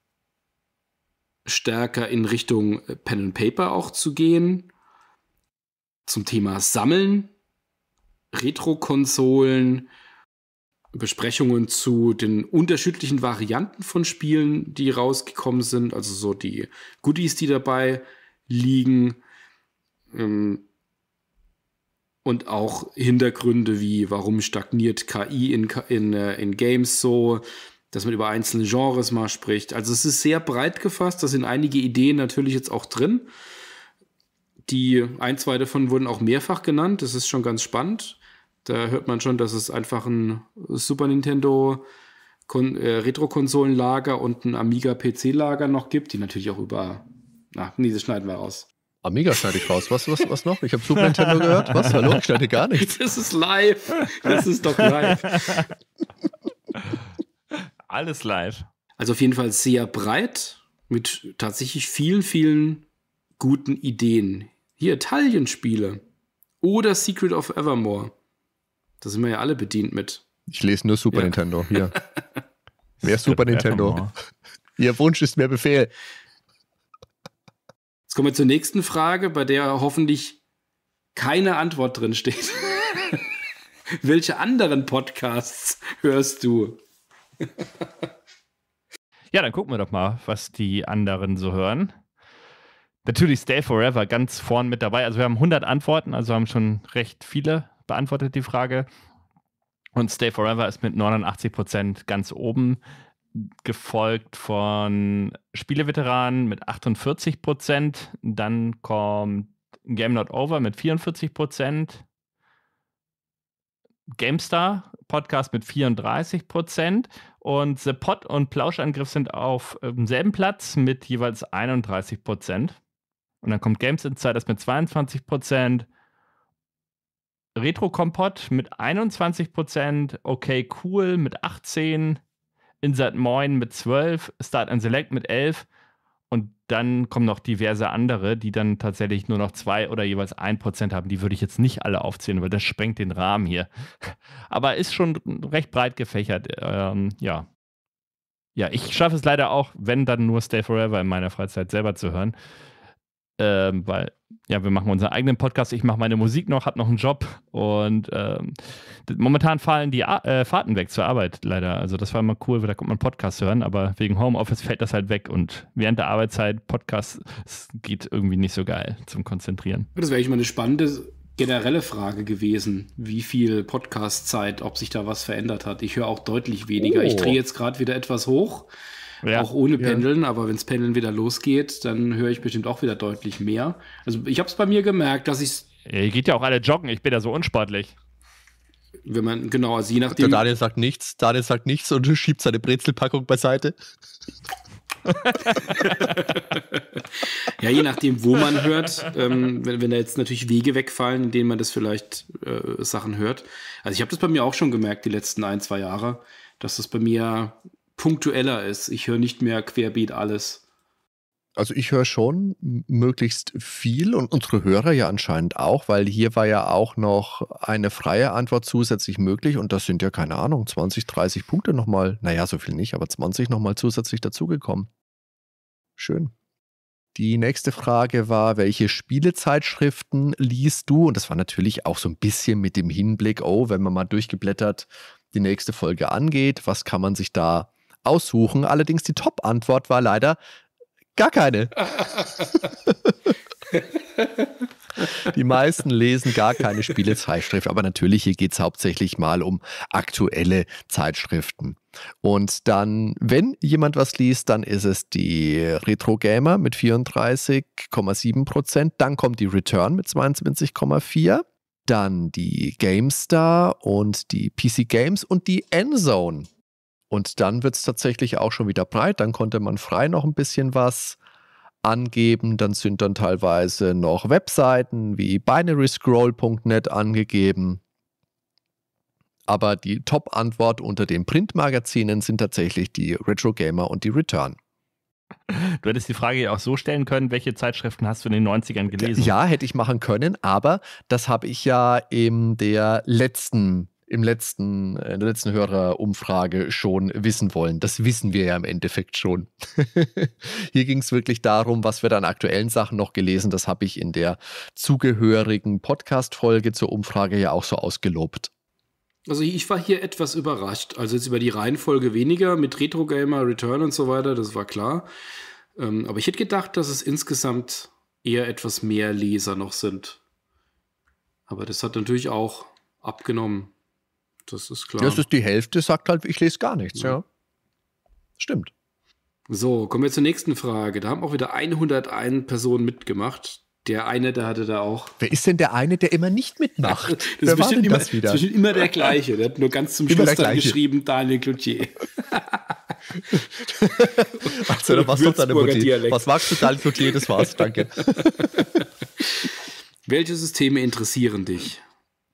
stärker in Richtung äh, Pen and Paper auch zu gehen. Zum Thema Sammeln, Retro-Konsolen, Besprechungen zu den unterschiedlichen Varianten von Spielen, die rausgekommen sind, also so die Goodies, die dabei liegen. Ähm, und auch Hintergründe wie, warum stagniert KI in, in, äh, in Games so, dass man über einzelne Genres mal spricht. Also es ist sehr breit gefasst, da sind einige Ideen natürlich jetzt auch drin. Die ein, zwei davon wurden auch mehrfach genannt, das ist schon ganz spannend. Da hört man schon, dass es einfach ein Super Nintendo äh, Retro-Konsolenlager und ein Amiga-PC-Lager noch gibt, die natürlich auch über. Na, nee, das schneiden wir raus. Amiga schneide ich raus. Was, was, was noch? Ich habe Super Nintendo gehört. Was? Hallo? Ich schneide gar nichts. Das ist live. Das ist doch live. Alles live. Also auf jeden Fall sehr breit mit tatsächlich vielen, vielen guten Ideen. Hier Italien-Spiele oder Secret of Evermore. Da sind wir ja alle bedient mit. Ich lese nur Super ja. Nintendo. Hier. mehr Super Nintendo. Genau. Ihr Wunsch ist mehr Befehl. Jetzt kommen wir zur nächsten Frage, bei der hoffentlich keine Antwort drin steht. Welche anderen Podcasts hörst du? ja, dann gucken wir doch mal, was die anderen so hören. Natürlich Stay Forever ganz vorn mit dabei. Also wir haben 100 Antworten, also haben schon recht viele beantwortet die Frage. Und Stay Forever ist mit 89 ganz oben, gefolgt von Spieleveteranen mit 48 Dann kommt Game Not Over mit 44 GameStar Podcast mit 34 und The Pod und Plauschangriff sind auf demselben ähm, Platz mit jeweils 31 Und dann kommt Games Insiders mit 22 Retro-Kompott mit 21%, Okay Cool mit 18%, Insert Moin mit 12%, Start and Select mit 11%. Und dann kommen noch diverse andere, die dann tatsächlich nur noch 2% oder jeweils 1% haben. Die würde ich jetzt nicht alle aufzählen, weil das sprengt den Rahmen hier. Aber ist schon recht breit gefächert. Ähm, ja. Ja, ich schaffe es leider auch, wenn dann nur Stay Forever in meiner Freizeit selber zu hören ähm, weil ja, wir machen unseren eigenen Podcast, ich mache meine Musik noch, habe noch einen Job und ähm, momentan fallen die A äh, Fahrten weg zur Arbeit leider. Also das war immer cool, weil da kommt man Podcast hören, aber wegen Homeoffice fällt das halt weg und während der Arbeitszeit Podcast geht irgendwie nicht so geil zum Konzentrieren. Das wäre eigentlich mal eine spannende generelle Frage gewesen, wie viel Podcast-Zeit, ob sich da was verändert hat. Ich höre auch deutlich weniger. Oh. Ich drehe oh. jetzt gerade wieder etwas hoch. Ja. Auch ohne Pendeln, ja. aber wenns Pendeln wieder losgeht, dann höre ich bestimmt auch wieder deutlich mehr. Also ich habe es bei mir gemerkt, dass ich es. Ihr geht ja auch alle joggen, ich bin ja so unsportlich. Wenn man, genau, also je nachdem. Der Daniel sagt nichts, Daniel sagt nichts und schiebt seine Brezelpackung beiseite. ja, je nachdem, wo man hört, ähm, wenn, wenn, da jetzt natürlich Wege wegfallen, in denen man das vielleicht äh, Sachen hört. Also ich habe das bei mir auch schon gemerkt, die letzten ein, zwei Jahre, dass das bei mir punktueller ist. Ich höre nicht mehr querbeet alles. Also ich höre schon möglichst viel und unsere Hörer ja anscheinend auch, weil hier war ja auch noch eine freie Antwort zusätzlich möglich und das sind ja keine Ahnung, 20, 30 Punkte nochmal, naja, so viel nicht, aber 20 nochmal zusätzlich dazugekommen. Schön. Die nächste Frage war, welche Spielezeitschriften liest du? Und das war natürlich auch so ein bisschen mit dem Hinblick, oh, wenn man mal durchgeblättert die nächste Folge angeht, was kann man sich da aussuchen. Allerdings die Top-Antwort war leider gar keine. Die meisten lesen gar keine Spielezeitschrift, aber natürlich, hier geht es hauptsächlich mal um aktuelle Zeitschriften. Und dann, wenn jemand was liest, dann ist es die Retro Gamer mit 34,7 Prozent, dann kommt die Return mit 22,4, dann die GameStar und die PC Games und die Endzone und dann wird es tatsächlich auch schon wieder breit. Dann konnte man frei noch ein bisschen was angeben. Dann sind dann teilweise noch Webseiten wie binaryscroll.net angegeben. Aber die Top-Antwort unter den Printmagazinen sind tatsächlich die Retro Gamer und die Return. Du hättest die Frage ja auch so stellen können, welche Zeitschriften hast du in den 90ern gelesen? Ja, hätte ich machen können, aber das habe ich ja in der letzten im letzten, äh, in der letzten Hörerumfrage schon wissen wollen. Das wissen wir ja im Endeffekt schon. Hier ging es wirklich darum, was wir an aktuellen Sachen noch gelesen. Das habe ich in der zugehörigen Podcast-Folge zur Umfrage ja auch so ausgelobt. Also ich war hier etwas überrascht. Also jetzt über die Reihenfolge weniger mit Retro Gamer, Return und so weiter, das war klar. Ähm, aber ich hätte gedacht, dass es insgesamt eher etwas mehr Leser noch sind. Aber das hat natürlich auch abgenommen das ist klar. Das ist die Hälfte, sagt halt, ich lese gar nichts, ja. ja. Stimmt. So, kommen wir zur nächsten Frage. Da haben auch wieder 101 Personen mitgemacht. Der eine, der hatte da auch. Wer ist denn der eine, der immer nicht mitmacht? das, Wer ist bestimmt immer, das wieder? immer der gleiche. Der hat nur ganz zum immer Schluss dann geschrieben, Daniel Cloutier. also, da warst du deine Motiv. Dialekt. Was magst du, Daniel Cloutier? Das war's, danke. Welche Systeme interessieren dich?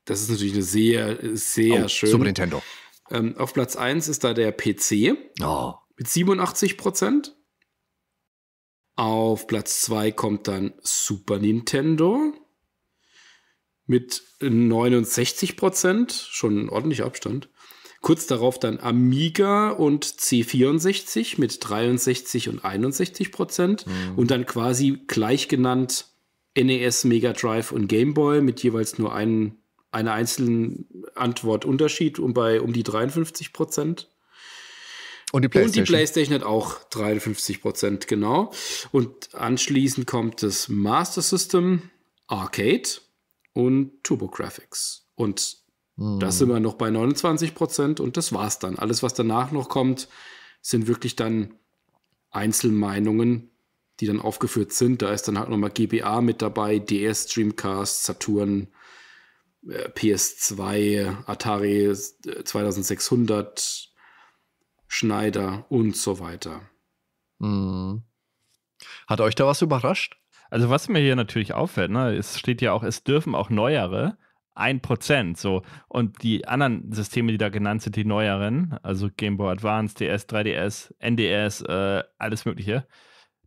Das ist natürlich eine sehr, sehr oh, schön. Super Nintendo. Ähm, auf Platz 1 ist da der PC oh. mit 87 Prozent. Auf Platz 2 kommt dann Super Nintendo mit 69 Prozent, schon ordentlicher Abstand. Kurz darauf dann Amiga und C64 mit 63 und 61 Prozent mhm. und dann quasi gleich genannt NES, Mega Drive und Game Boy mit jeweils nur einen einer einzelnen Antwort Unterschied um, bei, um die 53 Prozent. Und die PlayStation. Und die PlayStation hat auch 53 Prozent, genau. Und anschließend kommt das Master System, Arcade und Turbo Graphics. Und hm. das sind wir noch bei 29 Prozent und das war's dann. Alles, was danach noch kommt, sind wirklich dann Einzelmeinungen, die dann aufgeführt sind. Da ist dann halt nochmal GBA mit dabei, DS, Dreamcast, Saturn, äh, PS2, Atari 2600, äh, Schneider und so weiter. Mhm. Hat euch da was überrascht? Also was mir hier natürlich auffällt, ne, es steht ja auch, es dürfen auch neuere, 1% so. Und die anderen Systeme, die da genannt sind, die neueren, also Game Boy Advance, DS, 3DS, NDS, äh, alles mögliche,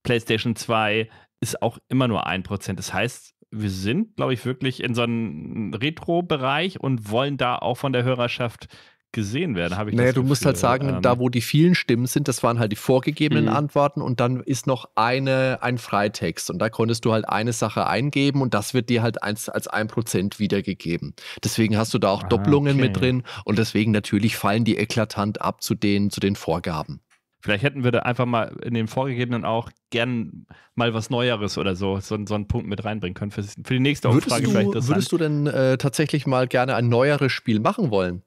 PlayStation 2, ist auch immer nur 1%. Das heißt, wir sind, glaube ich, wirklich in so einem Retro-Bereich und wollen da auch von der Hörerschaft gesehen werden, ich Naja, du Gefühl. musst halt sagen, ähm, da wo die vielen Stimmen sind, das waren halt die vorgegebenen mhm. Antworten und dann ist noch eine, ein Freitext und da konntest du halt eine Sache eingeben und das wird dir halt als, als ein Prozent wiedergegeben. Deswegen hast du da auch ah, Doppelungen okay. mit drin und deswegen natürlich fallen die eklatant ab zu den, zu den Vorgaben. Vielleicht hätten wir da einfach mal in den vorgegebenen auch gern mal was Neueres oder so, so, so einen Punkt mit reinbringen können. Für, für die nächste Umfrage vielleicht das. Würdest du denn äh, tatsächlich mal gerne ein neueres Spiel machen wollen?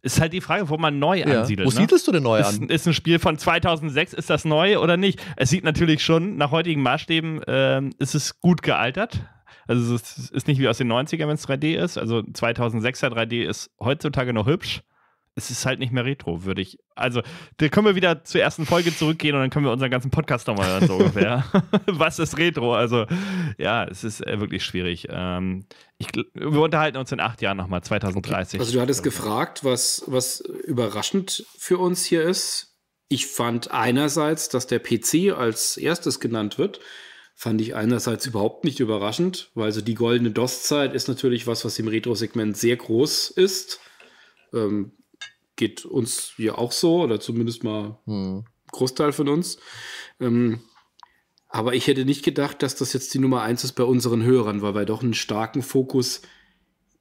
Ist halt die Frage, wo man neu ja. ansiedelt. Wo ne? siedelst du denn neu ist, an? Ist ein Spiel von 2006, ist das neu oder nicht? Es sieht natürlich schon, nach heutigen Maßstäben äh, ist es gut gealtert. Also es ist nicht wie aus den 90ern, wenn es 3D ist. Also 2006er 3D ist heutzutage noch hübsch es ist halt nicht mehr Retro, würde ich. Also, da können wir wieder zur ersten Folge zurückgehen und dann können wir unseren ganzen Podcast nochmal hören, so ungefähr. Was ist Retro? Also, ja, es ist äh, wirklich schwierig. Ähm, ich, wir unterhalten uns in acht Jahren nochmal, 2030. Okay. Also, du hattest gefragt, was, was überraschend für uns hier ist. Ich fand einerseits, dass der PC als erstes genannt wird fand ich einerseits überhaupt nicht überraschend, weil so die goldene DOS-Zeit ist natürlich was, was im Retro-Segment sehr groß ist. Ähm, geht uns hier auch so oder zumindest mal hm. Großteil von uns. Ähm, aber ich hätte nicht gedacht, dass das jetzt die Nummer eins ist bei unseren Hörern, weil wir doch einen starken Fokus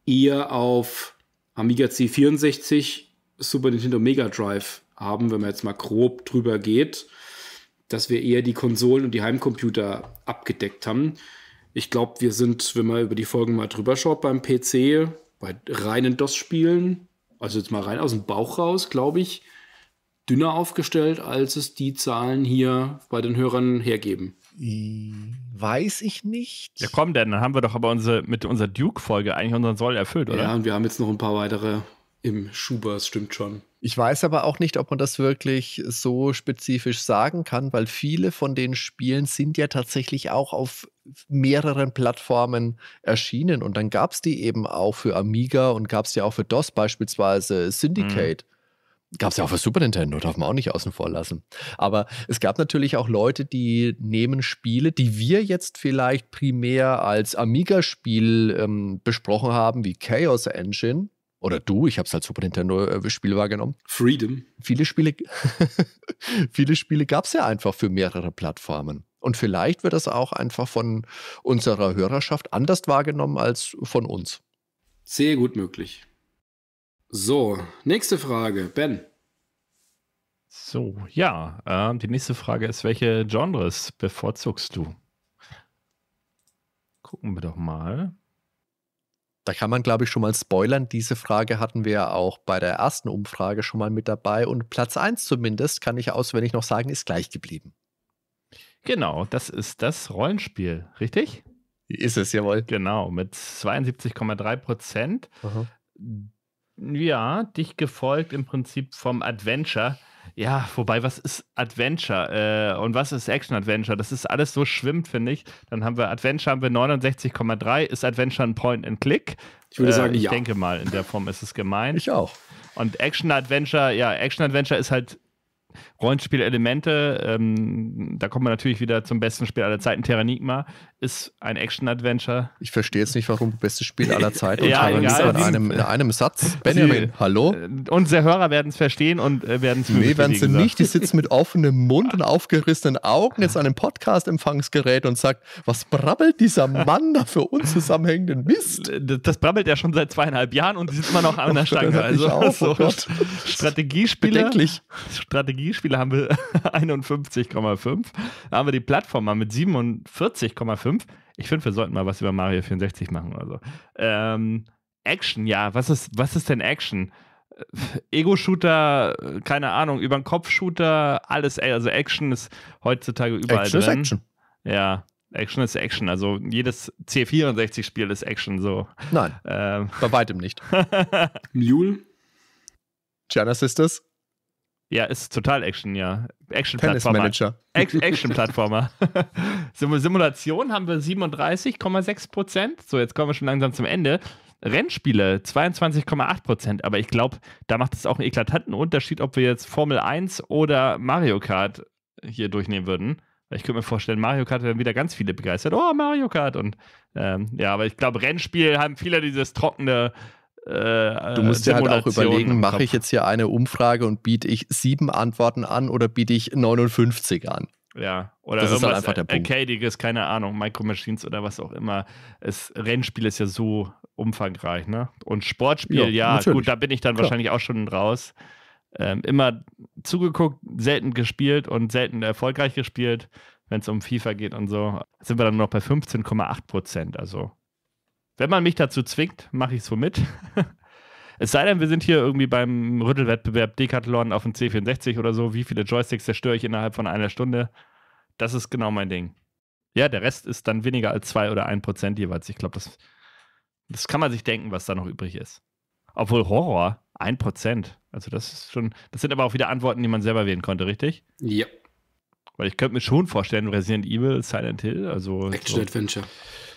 eher auf Amiga C64, Super Nintendo Mega Drive haben, wenn man jetzt mal grob drüber geht, dass wir eher die Konsolen und die Heimcomputer abgedeckt haben. Ich glaube, wir sind, wenn man über die Folgen mal drüber schaut, beim PC, bei reinen DOS-Spielen also jetzt mal rein aus dem Bauch raus, glaube ich, dünner aufgestellt, als es die Zahlen hier bei den Hörern hergeben. Weiß ich nicht. Ja, komm, denn dann haben wir doch aber unsere, mit unserer Duke-Folge eigentlich unseren Soll erfüllt, oder? Ja, und wir haben jetzt noch ein paar weitere im Schuber, es stimmt schon. Ich weiß aber auch nicht, ob man das wirklich so spezifisch sagen kann, weil viele von den Spielen sind ja tatsächlich auch auf mehreren Plattformen erschienen. Und dann gab es die eben auch für Amiga und gab es ja auch für DOS beispielsweise Syndicate. Mhm. Gab es ja auch für Super Nintendo, darf man auch nicht außen vor lassen. Aber es gab natürlich auch Leute, die nehmen Spiele, die wir jetzt vielleicht primär als Amiga-Spiel ähm, besprochen haben, wie Chaos Engine oder du, ich habe es als halt Super Nintendo-Spiel äh, wahrgenommen. Freedom. Viele Spiele, viele Spiele gab es ja einfach für mehrere Plattformen. Und vielleicht wird das auch einfach von unserer Hörerschaft anders wahrgenommen als von uns. Sehr gut möglich. So, nächste Frage, Ben. So, ja, äh, die nächste Frage ist, welche Genres bevorzugst du? Gucken wir doch mal. Da kann man, glaube ich, schon mal spoilern. Diese Frage hatten wir ja auch bei der ersten Umfrage schon mal mit dabei. Und Platz 1 zumindest, kann ich auswendig noch sagen, ist gleich geblieben. Genau, das ist das Rollenspiel, richtig? Ist es, jawohl. Genau, mit 72,3 Prozent. Ja, dich gefolgt im Prinzip vom Adventure ja, wobei, was ist Adventure äh, und was ist Action-Adventure? Das ist alles so schwimmt, finde ich. Dann haben wir Adventure haben wir 69,3. Ist Adventure ein Point-and-Click? Ich würde äh, sagen, ich ja. Ich denke mal, in der Form ist es gemeint. Ich auch. Und Action-Adventure, ja, Action-Adventure ist halt Rollenspielelemente. Ähm, da kommt man natürlich wieder zum besten Spiel aller Zeiten. Terranigma ist ein Action-Adventure. Ich verstehe jetzt nicht, warum bestes Spiel aller Zeiten und egal, in, einem, in einem Satz. Benjamin, hallo? Äh, Unsere Hörer werden es verstehen und äh, werden es Nee, werden sie nicht. Die sitzen mit offenem Mund und aufgerissenen Augen jetzt an einem Podcast-Empfangsgerät und sagt, was brabbelt dieser Mann da für unzusammenhängenden Mist? Äh, das brabbelt ja schon seit zweieinhalb Jahren und die sind immer noch an der Stange. Also, auf, oh so, Strategiespiele. Strategiespieler Beispiele haben wir 51,5. Dann haben wir die Plattform mal mit 47,5. Ich finde, wir sollten mal was über Mario 64 machen oder so. Ähm, Action, ja, was ist, was ist denn Action? Äh, Ego-Shooter, äh, keine Ahnung, über den Kopf-Shooter, alles, also Action ist heutzutage überall Action drin. Ist Action. Ja, Action ist Action. Also jedes C64-Spiel ist Action so. Nein. Ähm. Bei weitem nicht. Mule? Gianna Sisters? Ja, ist total Action, ja. Action-Plattformer. Action-Plattformer. Simulation haben wir 37,6 So, jetzt kommen wir schon langsam zum Ende. Rennspiele 22,8 Aber ich glaube, da macht es auch einen eklatanten Unterschied, ob wir jetzt Formel 1 oder Mario Kart hier durchnehmen würden. Ich könnte mir vorstellen, Mario Kart werden wieder ganz viele begeistert. Oh, Mario Kart. Und ähm, ja, aber ich glaube, Rennspiel haben viele dieses trockene äh, du musst dir halt auch überlegen, mache ich jetzt hier eine Umfrage und biete ich sieben Antworten an oder biete ich 59 an? Ja, oder das ist halt einfach der Punkt. Arcadiges, keine Ahnung, Micro Machines oder was auch immer. Es, Rennspiel ist ja so umfangreich, ne? Und Sportspiel, ja, ja gut, da bin ich dann Klar. wahrscheinlich auch schon raus. Ähm, immer zugeguckt, selten gespielt und selten erfolgreich gespielt, wenn es um FIFA geht und so. Sind wir dann noch bei 15,8 Prozent, also wenn man mich dazu zwingt, mache ich es so mit. es sei denn, wir sind hier irgendwie beim Rüttelwettbewerb Decathlon auf dem C64 oder so. Wie viele Joysticks zerstöre ich innerhalb von einer Stunde? Das ist genau mein Ding. Ja, der Rest ist dann weniger als 2 oder 1 Prozent jeweils. Ich glaube, das, das kann man sich denken, was da noch übrig ist. Obwohl Horror, 1 Prozent. Also, das ist schon. Das sind aber auch wieder Antworten, die man selber wählen konnte, richtig? Ja. Weil ich könnte mir schon vorstellen, Resident Evil, Silent Hill, also. Action Adventure.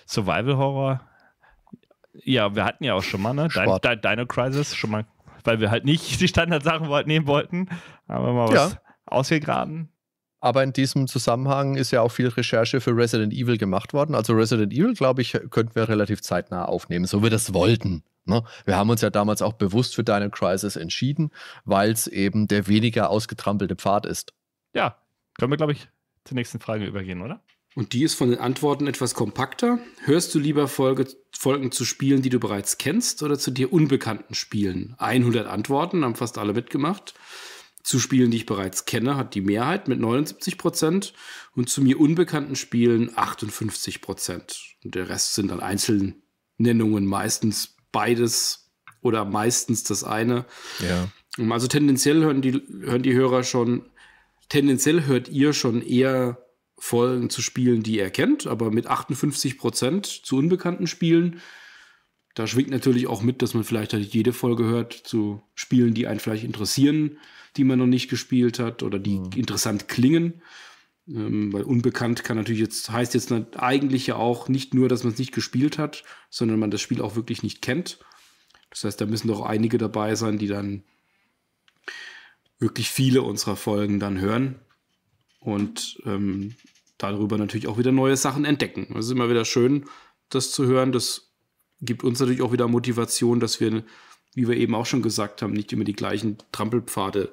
Survival Horror, ja, wir hatten ja auch schon mal, ne? Dino, Dino Crisis, schon mal, weil wir halt nicht die Standardsachen nehmen wollten. Haben wir mal ja. was ausgegraben. Aber in diesem Zusammenhang ist ja auch viel Recherche für Resident Evil gemacht worden. Also Resident Evil, glaube ich, könnten wir relativ zeitnah aufnehmen, so wie wir das wollten. Ne? Wir haben uns ja damals auch bewusst für Dino Crisis entschieden, weil es eben der weniger ausgetrampelte Pfad ist. Ja, können wir, glaube ich, zur nächsten Frage übergehen, oder? Und die ist von den Antworten etwas kompakter. Hörst du lieber Folge, Folgen zu Spielen, die du bereits kennst, oder zu dir unbekannten Spielen? 100 Antworten haben fast alle mitgemacht. Zu Spielen, die ich bereits kenne, hat die Mehrheit mit 79 Prozent und zu mir unbekannten Spielen 58 Prozent. Und der Rest sind dann Einzelnennungen, meistens beides oder meistens das eine. Ja. Also tendenziell hören die, hören die Hörer schon, tendenziell hört ihr schon eher Folgen zu Spielen, die er kennt, aber mit 58 Prozent zu unbekannten Spielen. Da schwingt natürlich auch mit, dass man vielleicht halt jede Folge hört zu Spielen, die einen vielleicht interessieren, die man noch nicht gespielt hat oder die mhm. interessant klingen. Ähm, weil unbekannt kann natürlich jetzt, heißt jetzt eigentlich ja auch nicht nur, dass man es nicht gespielt hat, sondern man das Spiel auch wirklich nicht kennt. Das heißt, da müssen doch einige dabei sein, die dann wirklich viele unserer Folgen dann hören. Und ähm, darüber natürlich auch wieder neue Sachen entdecken. Es ist immer wieder schön, das zu hören. Das gibt uns natürlich auch wieder Motivation, dass wir, wie wir eben auch schon gesagt haben, nicht immer die gleichen Trampelpfade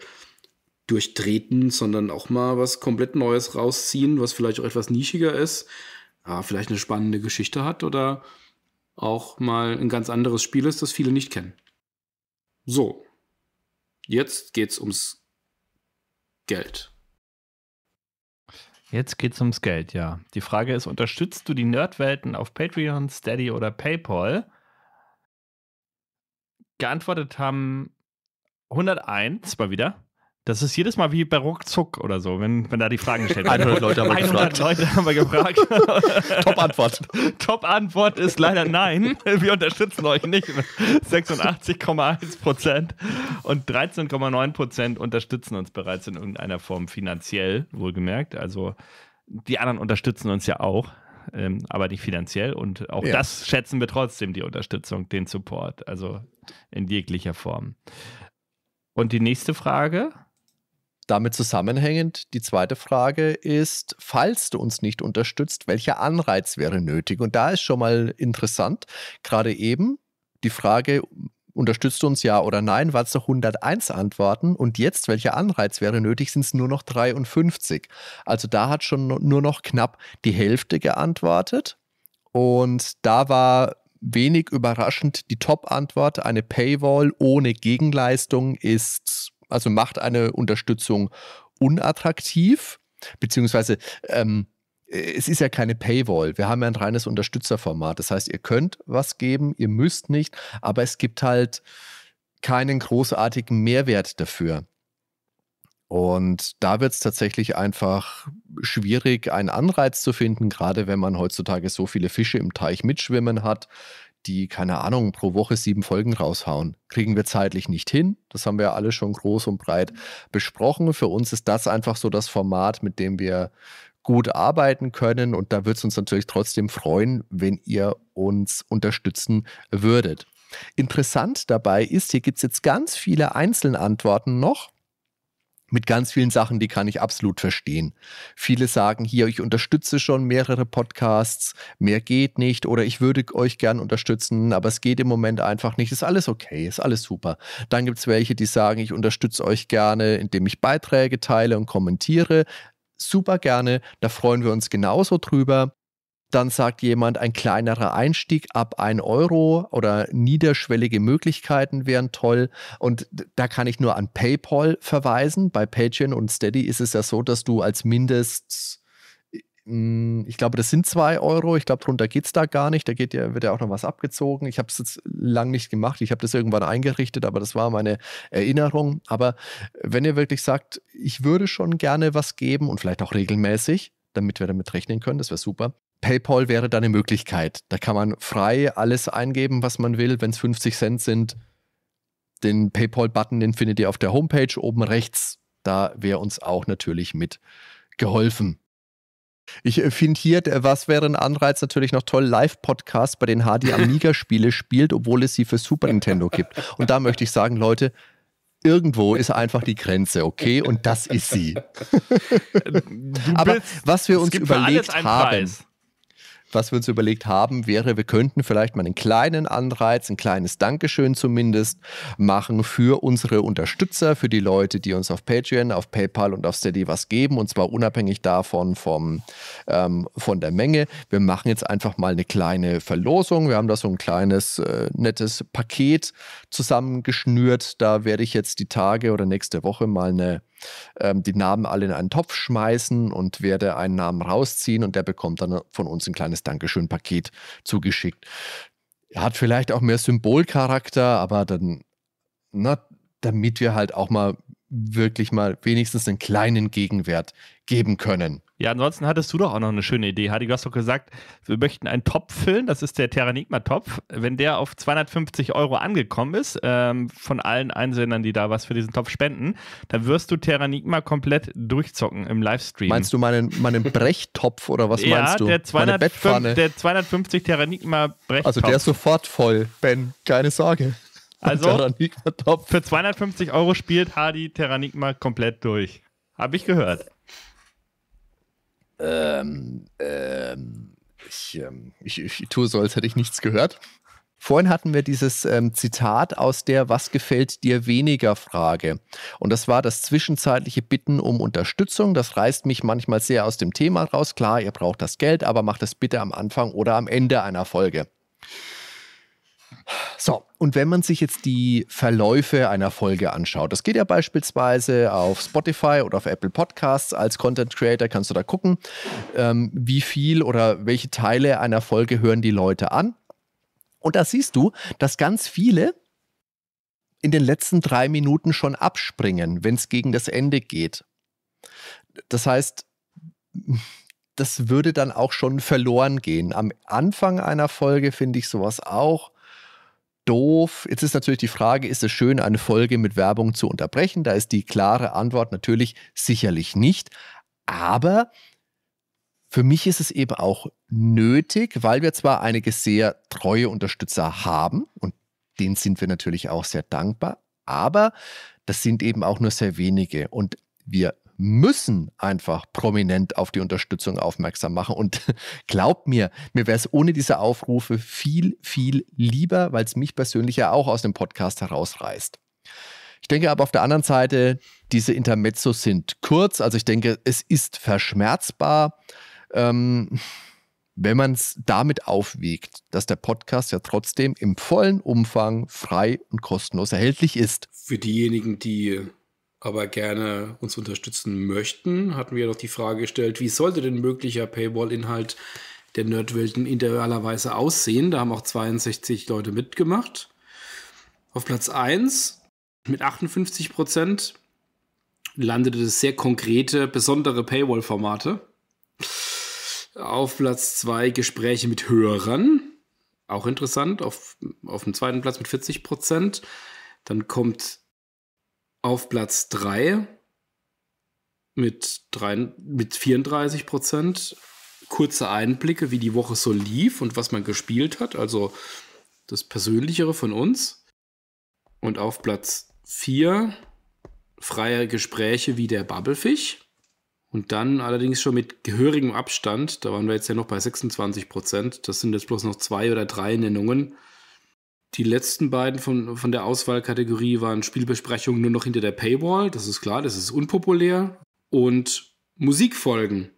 durchtreten, sondern auch mal was komplett Neues rausziehen, was vielleicht auch etwas nischiger ist, ja, vielleicht eine spannende Geschichte hat oder auch mal ein ganz anderes Spiel ist, das viele nicht kennen. So, jetzt geht's ums Geld. Jetzt geht's ums Geld, ja. Die Frage ist, unterstützt du die Nerdwelten auf Patreon, Steady oder PayPal? Geantwortet haben 101 mal wieder. Das ist jedes Mal wie bei Ruckzuck oder so, wenn, wenn da die Fragen gestellt werden. 100 Leute haben wir 100 gefragt. Leute haben wir gefragt. Top Antwort. Top Antwort ist leider nein. Wir unterstützen euch nicht. 86,1 Prozent und 13,9 Prozent unterstützen uns bereits in irgendeiner Form finanziell, wohlgemerkt. Also die anderen unterstützen uns ja auch. Ähm, aber nicht finanziell. Und auch ja. das schätzen wir trotzdem, die Unterstützung, den Support, also in jeglicher Form. Und die nächste Frage damit zusammenhängend die zweite Frage ist, falls du uns nicht unterstützt, welcher Anreiz wäre nötig? Und da ist schon mal interessant, gerade eben die Frage, unterstützt du uns ja oder nein, war es doch 101 Antworten und jetzt, welcher Anreiz wäre nötig, sind es nur noch 53. Also da hat schon nur noch knapp die Hälfte geantwortet und da war wenig überraschend die Top-Antwort, eine Paywall ohne Gegenleistung ist also macht eine Unterstützung unattraktiv, beziehungsweise ähm, es ist ja keine Paywall. Wir haben ja ein reines Unterstützerformat. Das heißt, ihr könnt was geben, ihr müsst nicht, aber es gibt halt keinen großartigen Mehrwert dafür. Und da wird es tatsächlich einfach schwierig, einen Anreiz zu finden, gerade wenn man heutzutage so viele Fische im Teich mitschwimmen hat, die, keine Ahnung, pro Woche sieben Folgen raushauen. Kriegen wir zeitlich nicht hin. Das haben wir ja alle schon groß und breit besprochen. Für uns ist das einfach so das Format, mit dem wir gut arbeiten können. Und da würde es uns natürlich trotzdem freuen, wenn ihr uns unterstützen würdet. Interessant dabei ist, hier gibt es jetzt ganz viele Einzelantworten noch mit ganz vielen Sachen, die kann ich absolut verstehen. Viele sagen hier, ich unterstütze schon mehrere Podcasts, mehr geht nicht oder ich würde euch gern unterstützen, aber es geht im Moment einfach nicht. Ist alles okay, ist alles super. Dann gibt es welche, die sagen, ich unterstütze euch gerne, indem ich Beiträge teile und kommentiere. Super gerne, da freuen wir uns genauso drüber. Dann sagt jemand, ein kleinerer Einstieg ab 1 Euro oder niederschwellige Möglichkeiten wären toll. Und da kann ich nur an PayPal verweisen. Bei Patreon und Steady ist es ja so, dass du als Mindest, äh, hm, ich glaube, das sind 2 Euro. Ich glaube, drunter geht es da gar nicht. Da geht ja, wird ja auch noch was abgezogen. Ich habe es jetzt lang nicht gemacht. Ich habe das irgendwann eingerichtet, aber das war meine Erinnerung. Aber wenn ihr wirklich sagt, ich würde schon gerne was geben und vielleicht auch regelmäßig, damit wir damit rechnen können. Das wäre super. PayPal wäre da eine Möglichkeit. Da kann man frei alles eingeben, was man will. Wenn es 50 Cent sind, den PayPal-Button, den findet ihr auf der Homepage oben rechts. Da wäre uns auch natürlich mit geholfen. Ich äh, finde hier, was wäre ein Anreiz natürlich noch toll, Live-Podcast, bei den HD Amiga-Spiele spielt, obwohl es sie für Super Nintendo gibt. Und da möchte ich sagen, Leute, irgendwo ist einfach die Grenze, okay? Und das ist sie. Aber was wir uns überlegt haben, Preis was wir uns überlegt haben, wäre, wir könnten vielleicht mal einen kleinen Anreiz, ein kleines Dankeschön zumindest machen für unsere Unterstützer, für die Leute, die uns auf Patreon, auf PayPal und auf Steady was geben und zwar unabhängig davon vom, ähm, von der Menge. Wir machen jetzt einfach mal eine kleine Verlosung. Wir haben da so ein kleines, äh, nettes Paket zusammengeschnürt. Da werde ich jetzt die Tage oder nächste Woche mal eine ähm, die Namen alle in einen Topf schmeißen und werde einen Namen rausziehen und der bekommt dann von uns ein kleines Dankeschön-Paket zugeschickt. Er Hat vielleicht auch mehr Symbolcharakter, aber dann, na, damit wir halt auch mal wirklich mal wenigstens einen kleinen Gegenwert geben können. Ja, ansonsten hattest du doch auch noch eine schöne Idee, Hadi. Du hast doch gesagt, wir möchten einen Topf füllen, das ist der Terranigma-Topf. Wenn der auf 250 Euro angekommen ist, ähm, von allen Einsendern, die da was für diesen Topf spenden, dann wirst du Terranigma komplett durchzocken im Livestream. Meinst du meinen, meinen Brechtopf oder was ja, meinst du? Der, 200, der 250 Terranigma-Brechtopf. Also der ist sofort voll, Ben, keine Sorge. Also für 250 Euro spielt Hadi Terranigma komplett durch. Habe ich gehört. Ähm, ähm, ich, ähm, ich, ich, tue so, als hätte ich nichts gehört. Vorhin hatten wir dieses ähm, Zitat aus der Was gefällt dir weniger Frage. Und das war das zwischenzeitliche Bitten um Unterstützung. Das reißt mich manchmal sehr aus dem Thema raus. Klar, ihr braucht das Geld, aber macht es bitte am Anfang oder am Ende einer Folge. So, und wenn man sich jetzt die Verläufe einer Folge anschaut, das geht ja beispielsweise auf Spotify oder auf Apple Podcasts als Content Creator, kannst du da gucken, ähm, wie viel oder welche Teile einer Folge hören die Leute an. Und da siehst du, dass ganz viele in den letzten drei Minuten schon abspringen, wenn es gegen das Ende geht. Das heißt, das würde dann auch schon verloren gehen. Am Anfang einer Folge finde ich sowas auch doof. Jetzt ist natürlich die Frage, ist es schön, eine Folge mit Werbung zu unterbrechen? Da ist die klare Antwort natürlich sicherlich nicht. Aber für mich ist es eben auch nötig, weil wir zwar einige sehr treue Unterstützer haben und denen sind wir natürlich auch sehr dankbar, aber das sind eben auch nur sehr wenige und wir müssen einfach prominent auf die Unterstützung aufmerksam machen. Und glaubt mir, mir wäre es ohne diese Aufrufe viel, viel lieber, weil es mich persönlich ja auch aus dem Podcast herausreißt. Ich denke aber auf der anderen Seite, diese Intermezzos sind kurz. Also ich denke, es ist verschmerzbar. Ähm, wenn man es damit aufwiegt, dass der Podcast ja trotzdem im vollen Umfang frei und kostenlos erhältlich ist. Für diejenigen, die aber gerne uns unterstützen möchten, hatten wir noch die Frage gestellt, wie sollte denn möglicher Paywall-Inhalt der Nerdwelten idealerweise aussehen? Da haben auch 62 Leute mitgemacht. Auf Platz 1 mit 58 Prozent landete das sehr konkrete, besondere Paywall-Formate. Auf Platz 2 Gespräche mit Hörern. Auch interessant. Auf, auf dem zweiten Platz mit 40 Prozent. Dann kommt auf Platz 3 mit, mit 34 Prozent. Kurze Einblicke, wie die Woche so lief und was man gespielt hat, also das Persönlichere von uns. Und auf Platz 4 freie Gespräche wie der Bubblefisch. Und dann allerdings schon mit gehörigem Abstand, da waren wir jetzt ja noch bei 26 Prozent, das sind jetzt bloß noch zwei oder drei Nennungen, die letzten beiden von, von der Auswahlkategorie waren Spielbesprechungen nur noch hinter der Paywall. Das ist klar, das ist unpopulär. Und Musikfolgen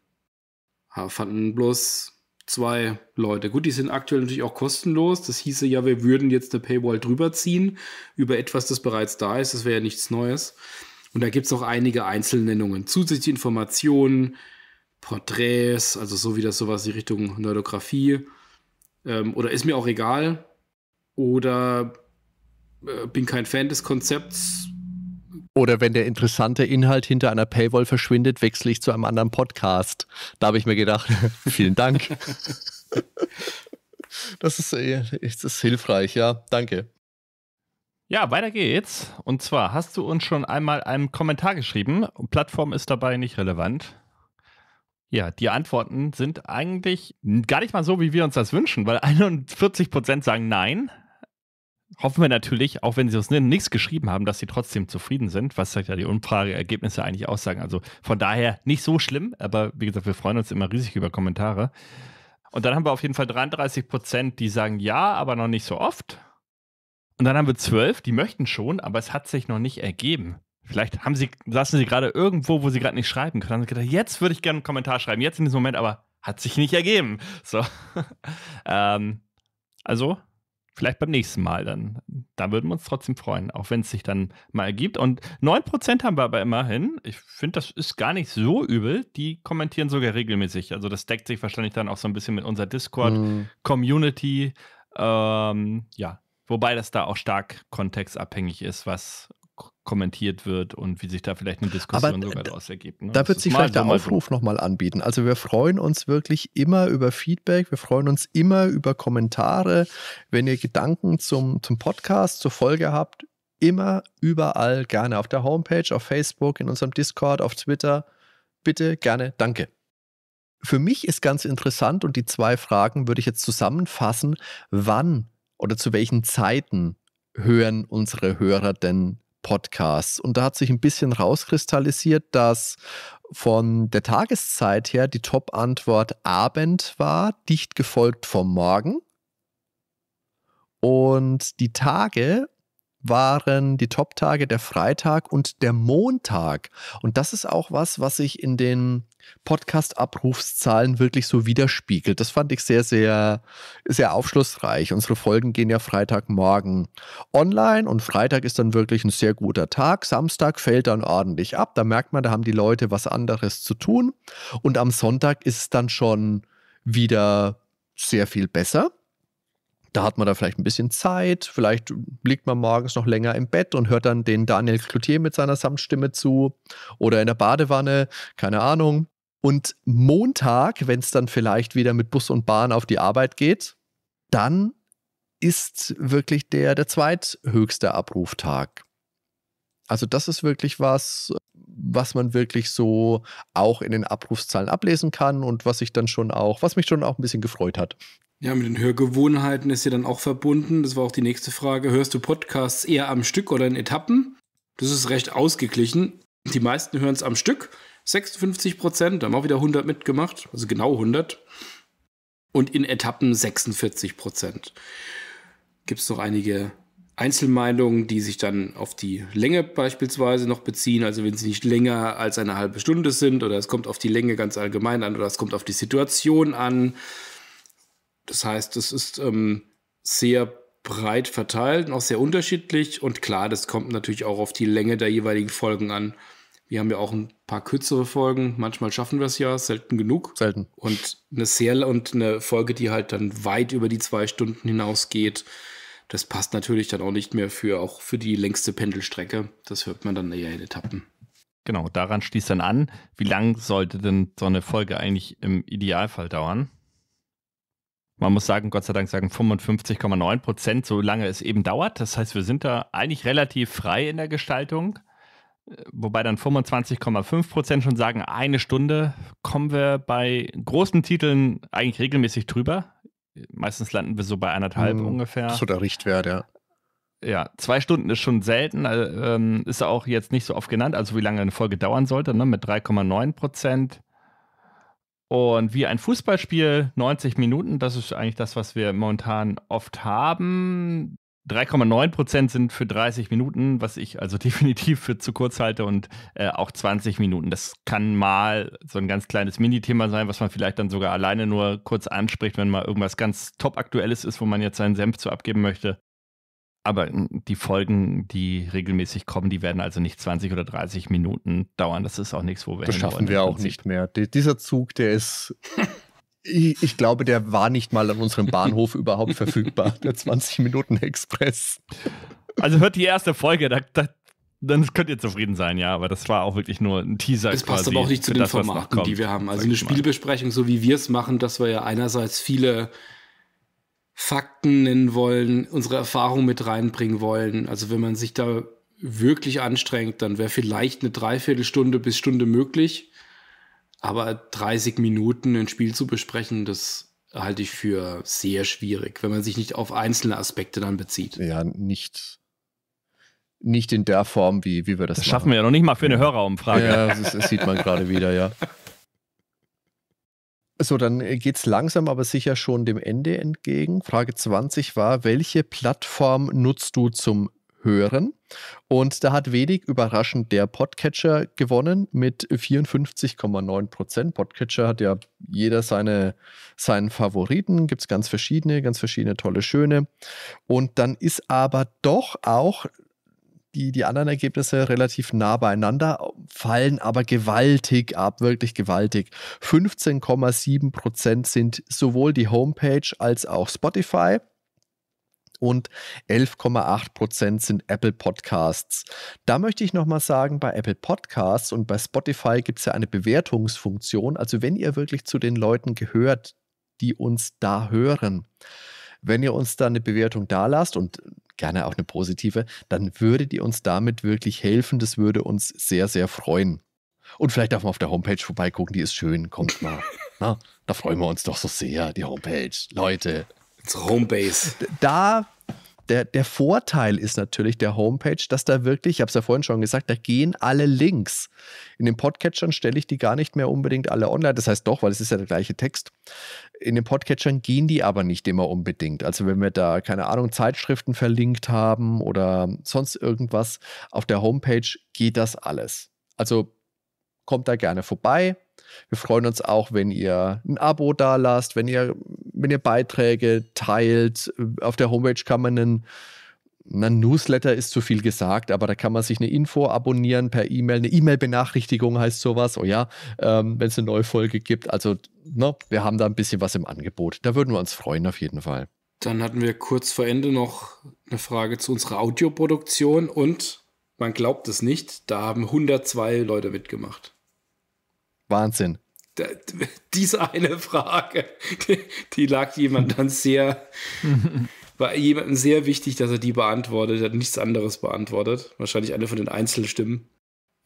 ha, ah, fanden bloß zwei Leute. Gut, die sind aktuell natürlich auch kostenlos. Das hieße ja, wir würden jetzt eine Paywall drüber ziehen über etwas, das bereits da ist. Das wäre ja nichts Neues. Und da gibt es auch einige Einzelnennungen. Zusätzliche Informationen, Porträts, also so wie das sowas in Richtung Neurographie. Ähm, oder ist mir auch egal. Oder äh, bin kein Fan des Konzepts. Oder wenn der interessante Inhalt hinter einer Paywall verschwindet, wechsle ich zu einem anderen Podcast. Da habe ich mir gedacht, vielen Dank. das, ist, äh, das ist hilfreich, ja. Danke. Ja, weiter geht's. Und zwar hast du uns schon einmal einen Kommentar geschrieben. Plattform ist dabei nicht relevant. Ja, die Antworten sind eigentlich gar nicht mal so, wie wir uns das wünschen, weil 41% sagen Nein, hoffen wir natürlich, auch wenn sie uns nichts geschrieben haben, dass sie trotzdem zufrieden sind, was halt ja die Umfrageergebnisse eigentlich aussagen. Also von daher nicht so schlimm, aber wie gesagt, wir freuen uns immer riesig über Kommentare. Und dann haben wir auf jeden Fall 33 Prozent, die sagen ja, aber noch nicht so oft. Und dann haben wir 12, die möchten schon, aber es hat sich noch nicht ergeben. Vielleicht haben sie, saßen sie gerade irgendwo, wo sie gerade nicht schreiben können. Haben sie gedacht, jetzt würde ich gerne einen Kommentar schreiben, jetzt in diesem Moment, aber hat sich nicht ergeben. So. ähm, also, vielleicht beim nächsten Mal dann. Da würden wir uns trotzdem freuen, auch wenn es sich dann mal ergibt. Und 9% haben wir aber immerhin. Ich finde, das ist gar nicht so übel. Die kommentieren sogar regelmäßig. Also das deckt sich wahrscheinlich dann auch so ein bisschen mit unserer Discord-Community. Mhm. Ähm, ja, wobei das da auch stark kontextabhängig ist, was kommentiert wird und wie sich da vielleicht eine Diskussion Aber sogar daraus ergibt. Ne? Da wird sich vielleicht der Aufruf nochmal anbieten. Also wir freuen uns wirklich immer über Feedback, wir freuen uns immer über Kommentare. Wenn ihr Gedanken zum, zum Podcast, zur Folge habt, immer überall gerne auf der Homepage, auf Facebook, in unserem Discord, auf Twitter. Bitte, gerne, danke. Für mich ist ganz interessant und die zwei Fragen würde ich jetzt zusammenfassen, wann oder zu welchen Zeiten hören unsere Hörer denn Podcasts. Und da hat sich ein bisschen rauskristallisiert, dass von der Tageszeit her die Top-Antwort Abend war, dicht gefolgt vom Morgen. Und die Tage waren die Top-Tage der Freitag und der Montag. Und das ist auch was, was ich in den Podcast-Abrufszahlen wirklich so widerspiegelt. Das fand ich sehr, sehr, sehr aufschlussreich. Unsere Folgen gehen ja Freitagmorgen online und Freitag ist dann wirklich ein sehr guter Tag. Samstag fällt dann ordentlich ab. Da merkt man, da haben die Leute was anderes zu tun. Und am Sonntag ist es dann schon wieder sehr viel besser. Da hat man da vielleicht ein bisschen Zeit, vielleicht liegt man morgens noch länger im Bett und hört dann den Daniel Cloutier mit seiner Samtstimme zu oder in der Badewanne, keine Ahnung. Und Montag, wenn es dann vielleicht wieder mit Bus und Bahn auf die Arbeit geht, dann ist wirklich der, der zweithöchste Abruftag. Also das ist wirklich was, was man wirklich so auch in den Abrufszahlen ablesen kann und was ich dann schon auch, was mich schon auch ein bisschen gefreut hat, ja, mit den Hörgewohnheiten ist ja dann auch verbunden. Das war auch die nächste Frage. Hörst du Podcasts eher am Stück oder in Etappen? Das ist recht ausgeglichen. Die meisten hören es am Stück. 56 Prozent, da haben auch wieder 100 mitgemacht, also genau 100. Und in Etappen 46 Prozent. Gibt es noch einige Einzelmeinungen, die sich dann auf die Länge beispielsweise noch beziehen. Also wenn sie nicht länger als eine halbe Stunde sind oder es kommt auf die Länge ganz allgemein an oder es kommt auf die Situation an. Das heißt, es ist ähm, sehr breit verteilt und auch sehr unterschiedlich. Und klar, das kommt natürlich auch auf die Länge der jeweiligen Folgen an. Wir haben ja auch ein paar kürzere Folgen. Manchmal schaffen wir es ja, selten genug. Selten. Und eine sehr und eine Folge, die halt dann weit über die zwei Stunden hinausgeht, das passt natürlich dann auch nicht mehr für auch für die längste Pendelstrecke. Das hört man dann eher in Etappen. Genau, daran schließt dann an, wie lang sollte denn so eine Folge eigentlich im Idealfall dauern? man muss sagen, Gott sei Dank sagen 55,9 Prozent, solange es eben dauert. Das heißt, wir sind da eigentlich relativ frei in der Gestaltung. Wobei dann 25,5 Prozent schon sagen, eine Stunde kommen wir bei großen Titeln eigentlich regelmäßig drüber. Meistens landen wir so bei anderthalb hm, ungefähr. So der Richtwert, ja. Ja, zwei Stunden ist schon selten, also, ähm, ist auch jetzt nicht so oft genannt, also wie lange eine Folge dauern sollte, ne, mit 3,9 Prozent. Und wie ein Fußballspiel, 90 Minuten, das ist eigentlich das, was wir momentan oft haben. 3,9 Prozent sind für 30 Minuten, was ich also definitiv für zu kurz halte und äh, auch 20 Minuten. Das kann mal so ein ganz kleines Mini-Thema sein, was man vielleicht dann sogar alleine nur kurz anspricht, wenn mal irgendwas ganz top aktuelles ist, wo man jetzt seinen Senf zu abgeben möchte. Aber die Folgen, die regelmäßig kommen, die werden also nicht 20 oder 30 Minuten dauern. Das ist auch nichts, wo wir Das schaffen wir auch nicht mehr. dieser Zug, der ist. ich, ich, glaube, der war nicht mal an unserem Bahnhof überhaupt verfügbar, der 20-Minuten-Express. Also hört die erste Folge, da, da, dann könnt ihr zufrieden sein, ja, aber das war auch wirklich nur ein Teaser. Das passt aber auch nicht zu den das, Formaten, die wir haben. Also eine Spielbesprechung, so wie wir es machen, dass wir ja einerseits viele Fakten nennen wollen, unsere Erfahrung mit reinbringen wollen. Also wenn man sich da wirklich anstrengt, dann wäre vielleicht eine Dreiviertelstunde bis Stunde möglich. Aber 30 Minuten ein Spiel zu besprechen, das halte ich für sehr schwierig, wenn man sich nicht auf einzelne Aspekte dann bezieht. Ja, nicht, nicht in der Form, wie, wie wir das, das machen. schaffen wir ja noch nicht mal für eine Hörerumfrage. Ja, das, das sieht man gerade wieder, ja. So, dann äh, geht es langsam, aber sicher schon dem Ende entgegen. Frage 20 war, welche Plattform nutzt du zum Hören? Und da hat wenig überraschend der Podcatcher gewonnen mit 54,9 Prozent. Podcatcher hat ja jeder seine, seinen Favoriten, gibt es ganz verschiedene, ganz verschiedene tolle, schöne. Und dann ist aber doch auch die, die anderen Ergebnisse relativ nah beieinander, fallen aber gewaltig ab, wirklich gewaltig. 15,7 Prozent sind sowohl die Homepage als auch Spotify und 11,8 Prozent sind Apple Podcasts. Da möchte ich nochmal sagen, bei Apple Podcasts und bei Spotify gibt es ja eine Bewertungsfunktion. Also wenn ihr wirklich zu den Leuten gehört, die uns da hören, wenn ihr uns da eine Bewertung da lasst und gerne auch eine positive, dann würdet ihr uns damit wirklich helfen. Das würde uns sehr, sehr freuen. Und vielleicht darf man auf der Homepage vorbeigucken, die ist schön, kommt mal. Na, da freuen wir uns doch so sehr, die Homepage. Leute. Homebase. Da der, der Vorteil ist natürlich der Homepage, dass da wirklich, ich habe es ja vorhin schon gesagt, da gehen alle Links. In den Podcatchern stelle ich die gar nicht mehr unbedingt alle online. Das heißt doch, weil es ist ja der gleiche Text. In den Podcatchern gehen die aber nicht immer unbedingt. Also wenn wir da, keine Ahnung, Zeitschriften verlinkt haben oder sonst irgendwas auf der Homepage, geht das alles. Also kommt da gerne vorbei, wir freuen uns auch, wenn ihr ein Abo da lasst, wenn ihr, wenn ihr Beiträge teilt. Auf der Homepage kann man einen, einen Newsletter ist zu viel gesagt, aber da kann man sich eine Info abonnieren per E-Mail. Eine E-Mail-Benachrichtigung heißt sowas, oh ja, ähm, wenn es eine neue Folge gibt. Also, ne, wir haben da ein bisschen was im Angebot. Da würden wir uns freuen, auf jeden Fall. Dann hatten wir kurz vor Ende noch eine Frage zu unserer Audioproduktion und man glaubt es nicht, da haben 102 Leute mitgemacht. Wahnsinn. Da, diese eine Frage, die, die lag jemand dann sehr, war jemandem sehr wichtig, dass er die beantwortet, hat nichts anderes beantwortet. Wahrscheinlich eine von den Einzelstimmen.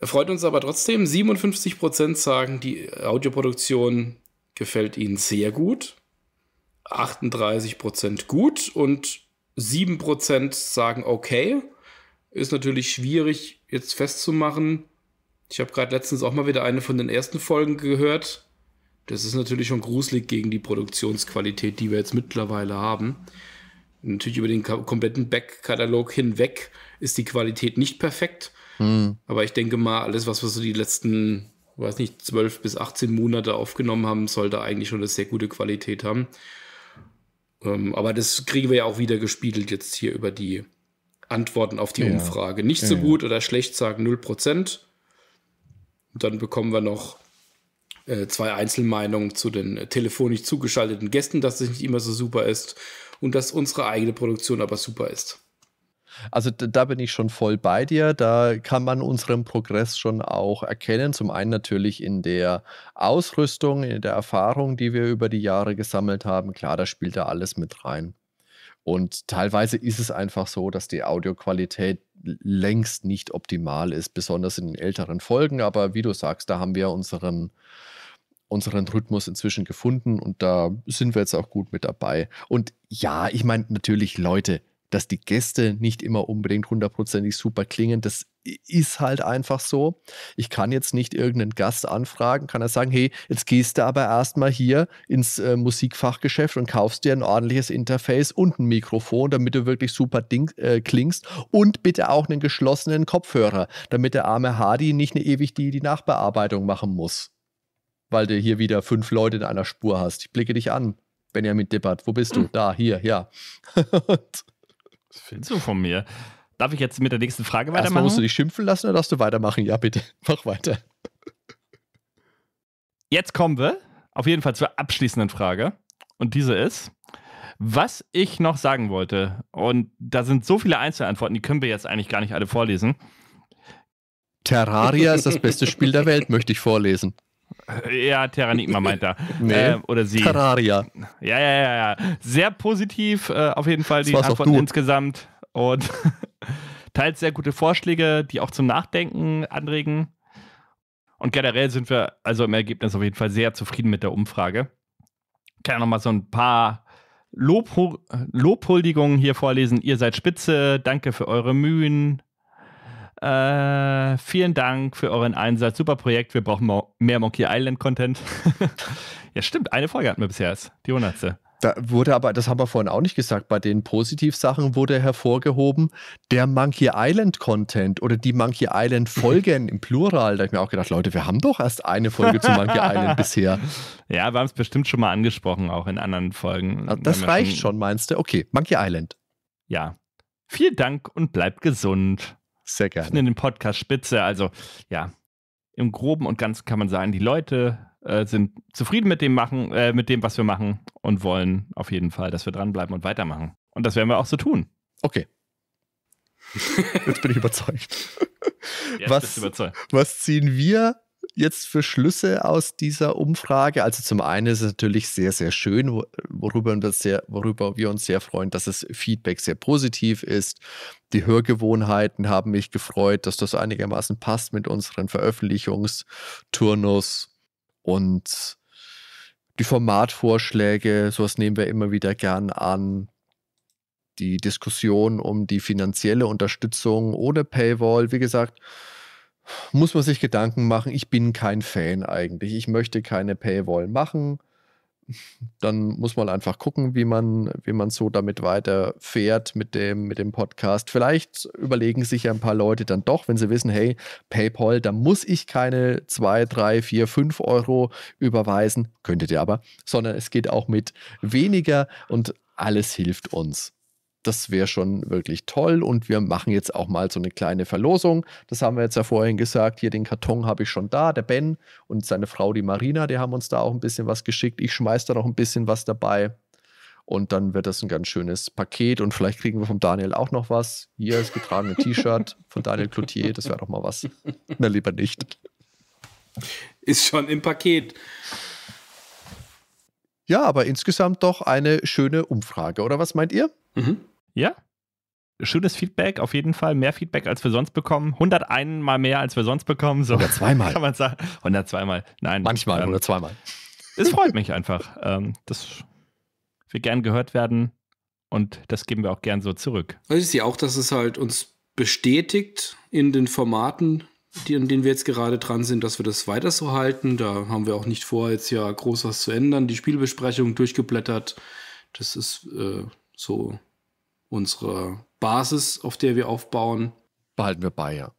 Freut uns aber trotzdem, 57% sagen, die Audioproduktion gefällt ihnen sehr gut, 38% gut und 7% sagen okay. Ist natürlich schwierig jetzt festzumachen, ich habe gerade letztens auch mal wieder eine von den ersten Folgen gehört. Das ist natürlich schon gruselig gegen die Produktionsqualität, die wir jetzt mittlerweile haben. Natürlich über den kompletten Back-Katalog hinweg ist die Qualität nicht perfekt. Mhm. Aber ich denke mal, alles, was wir so die letzten, weiß nicht, 12 bis 18 Monate aufgenommen haben, sollte eigentlich schon eine sehr gute Qualität haben. Ähm, aber das kriegen wir ja auch wieder gespiegelt jetzt hier über die Antworten auf die ja. Umfrage. Nicht ja. so gut oder schlecht sagen 0 Prozent und dann bekommen wir noch äh, zwei Einzelmeinungen zu den äh, telefonisch zugeschalteten Gästen, dass es nicht immer so super ist und dass unsere eigene Produktion aber super ist. Also da bin ich schon voll bei dir. Da kann man unseren Progress schon auch erkennen. Zum einen natürlich in der Ausrüstung, in der Erfahrung, die wir über die Jahre gesammelt haben. Klar, da spielt da alles mit rein. Und teilweise ist es einfach so, dass die Audioqualität längst nicht optimal ist, besonders in den älteren Folgen. Aber wie du sagst, da haben wir unseren, unseren Rhythmus inzwischen gefunden und da sind wir jetzt auch gut mit dabei. Und ja, ich meine natürlich, Leute, dass die Gäste nicht immer unbedingt hundertprozentig super klingen. Das ist halt einfach so. Ich kann jetzt nicht irgendeinen Gast anfragen, kann er sagen, hey, jetzt gehst du aber erstmal hier ins äh, Musikfachgeschäft und kaufst dir ein ordentliches Interface und ein Mikrofon, damit du wirklich super Ding, äh, klingst und bitte auch einen geschlossenen Kopfhörer, damit der arme Hardy nicht eine ewig die, die Nachbearbeitung machen muss. Weil du hier wieder fünf Leute in einer Spur hast. Ich blicke dich an, Benjamin Dippert. Wo bist du? Da, hier, ja. Was findest du von mir? Darf ich jetzt mit der nächsten Frage weitermachen? Erstmal musst du dich schimpfen lassen oder darfst du weitermachen? Ja, bitte. Mach weiter. Jetzt kommen wir auf jeden Fall zur abschließenden Frage. Und diese ist, was ich noch sagen wollte, und da sind so viele Einzelantworten, die können wir jetzt eigentlich gar nicht alle vorlesen. Terraria ist das beste Spiel der Welt, möchte ich vorlesen. Äh, ja, Terranigma meint er. nee. Ähm, oder sie. Terraria. Ja, ja, ja, ja. Sehr positiv, äh, auf jeden Fall die Antworten insgesamt. Und teils sehr gute Vorschläge, die auch zum Nachdenken anregen. Und generell sind wir also im Ergebnis auf jeden Fall sehr zufrieden mit der Umfrage. Ich kann ja nochmal so ein paar Lob, Lobhuldigungen hier vorlesen. Ihr seid spitze, danke für eure Mühen. Äh, vielen Dank für euren Einsatz. Super Projekt. Wir brauchen mehr Monkey Island Content. ja, stimmt. Eine Folge hatten wir bisher Die 100. Da wurde aber, das haben wir vorhin auch nicht gesagt, bei den Positivsachen wurde hervorgehoben, der Monkey Island Content oder die Monkey Island Folgen im Plural. Da habe ich mir auch gedacht, Leute, wir haben doch erst eine Folge zu Monkey Island bisher. Ja, wir haben es bestimmt schon mal angesprochen, auch in anderen Folgen. Ah, das reicht schon, meinst du? Okay, Monkey Island. Ja. Vielen Dank und bleibt gesund. Sehr gerne. Ich nenne den Podcast Spitze. Also, ja, im Groben und Ganzen kann man sagen, die Leute äh, sind zufrieden mit dem, machen, äh, mit dem, was wir machen und wollen auf jeden Fall, dass wir dranbleiben und weitermachen. Und das werden wir auch so tun. Okay. Jetzt bin ich überzeugt. Jetzt was, überzeugt. was ziehen wir jetzt für Schlüsse aus dieser Umfrage? Also zum einen ist es natürlich sehr, sehr schön, worüber wir, sehr, worüber wir uns sehr freuen, dass das Feedback sehr positiv ist. Die Hörgewohnheiten haben mich gefreut, dass das einigermaßen passt mit unseren Veröffentlichungsturnus und die Formatvorschläge, sowas nehmen wir immer wieder gern an die Diskussion um die finanzielle Unterstützung ohne Paywall. Wie gesagt, muss man sich Gedanken machen, ich bin kein Fan eigentlich, ich möchte keine Paywall machen. Dann muss man einfach gucken, wie man, wie man so damit weiterfährt mit dem, mit dem Podcast. Vielleicht überlegen sich ja ein paar Leute dann doch, wenn sie wissen, hey, PayPal, da muss ich keine 2, 3, 4, 5 Euro überweisen, könntet ihr aber, sondern es geht auch mit weniger und alles hilft uns das wäre schon wirklich toll. Und wir machen jetzt auch mal so eine kleine Verlosung. Das haben wir jetzt ja vorhin gesagt. Hier den Karton habe ich schon da. Der Ben und seine Frau, die Marina, die haben uns da auch ein bisschen was geschickt. Ich schmeiße da noch ein bisschen was dabei. Und dann wird das ein ganz schönes Paket. Und vielleicht kriegen wir vom Daniel auch noch was. Hier das getragene T-Shirt von Daniel Cloutier. Das wäre doch mal was. Na, lieber nicht. Ist schon im Paket. Ja, aber insgesamt doch eine schöne Umfrage, oder was meint ihr? Mhm. Ja? Schönes Feedback, auf jeden Fall. Mehr Feedback, als wir sonst bekommen. 101 Mal mehr, als wir sonst bekommen. So 102 Mal. Kann man sagen. 102 Mal. Nein. Manchmal, ähm, 102 Mal. Es freut mich einfach, ähm, dass wir gern gehört werden. Und das geben wir auch gern so zurück. Also ich sehe auch, dass es halt uns bestätigt in den Formaten, die, an denen wir jetzt gerade dran sind, dass wir das weiter so halten. Da haben wir auch nicht vor, jetzt ja groß was zu ändern. Die Spielbesprechung durchgeblättert. Das ist äh, so unsere Basis, auf der wir aufbauen. Behalten wir bei, ja.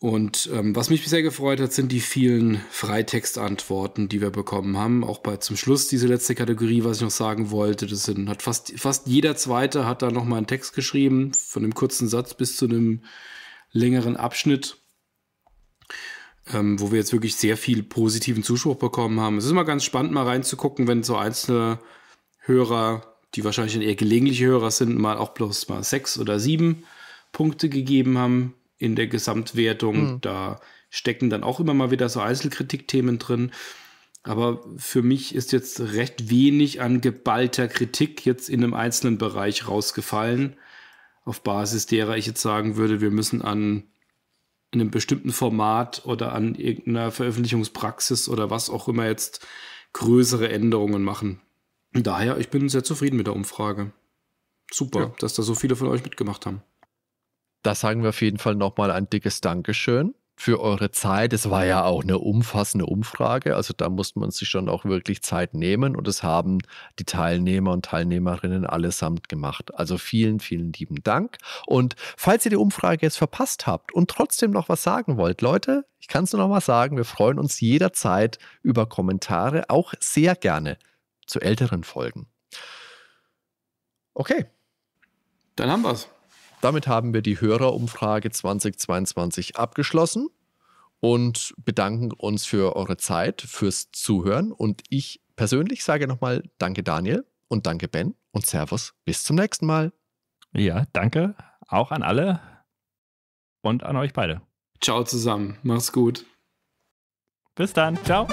Und ähm, was mich bisher gefreut hat, sind die vielen Freitextantworten, die wir bekommen haben. Auch bei zum Schluss diese letzte Kategorie, was ich noch sagen wollte. Das sind, hat fast, fast jeder zweite hat da noch mal einen Text geschrieben, von einem kurzen Satz bis zu einem längeren Abschnitt, ähm, wo wir jetzt wirklich sehr viel positiven Zuspruch bekommen haben. Es ist immer ganz spannend, mal reinzugucken, wenn so einzelne Hörer die wahrscheinlich eher gelegentliche Hörer sind, mal auch bloß mal sechs oder sieben Punkte gegeben haben in der Gesamtwertung. Mhm. Da stecken dann auch immer mal wieder so Einzelkritikthemen drin. Aber für mich ist jetzt recht wenig an geballter Kritik jetzt in einem einzelnen Bereich rausgefallen, auf Basis derer ich jetzt sagen würde, wir müssen an einem bestimmten Format oder an irgendeiner Veröffentlichungspraxis oder was auch immer jetzt größere Änderungen machen. Daher, ich bin sehr zufrieden mit der Umfrage. Super, ja. dass da so viele von euch mitgemacht haben. Da sagen wir auf jeden Fall nochmal ein dickes Dankeschön für eure Zeit. Es war ja auch eine umfassende Umfrage. Also da musste man sich schon auch wirklich Zeit nehmen und das haben die Teilnehmer und Teilnehmerinnen allesamt gemacht. Also vielen, vielen lieben Dank. Und falls ihr die Umfrage jetzt verpasst habt und trotzdem noch was sagen wollt, Leute, ich kann es nur nochmal sagen, wir freuen uns jederzeit über Kommentare, auch sehr gerne zu älteren Folgen. Okay. Dann haben wir's. Damit haben wir die Hörerumfrage 2022 abgeschlossen und bedanken uns für eure Zeit, fürs Zuhören. Und ich persönlich sage nochmal Danke, Daniel und danke, Ben und Servus. Bis zum nächsten Mal. Ja, danke auch an alle und an euch beide. Ciao zusammen. Mach's gut. Bis dann. Ciao.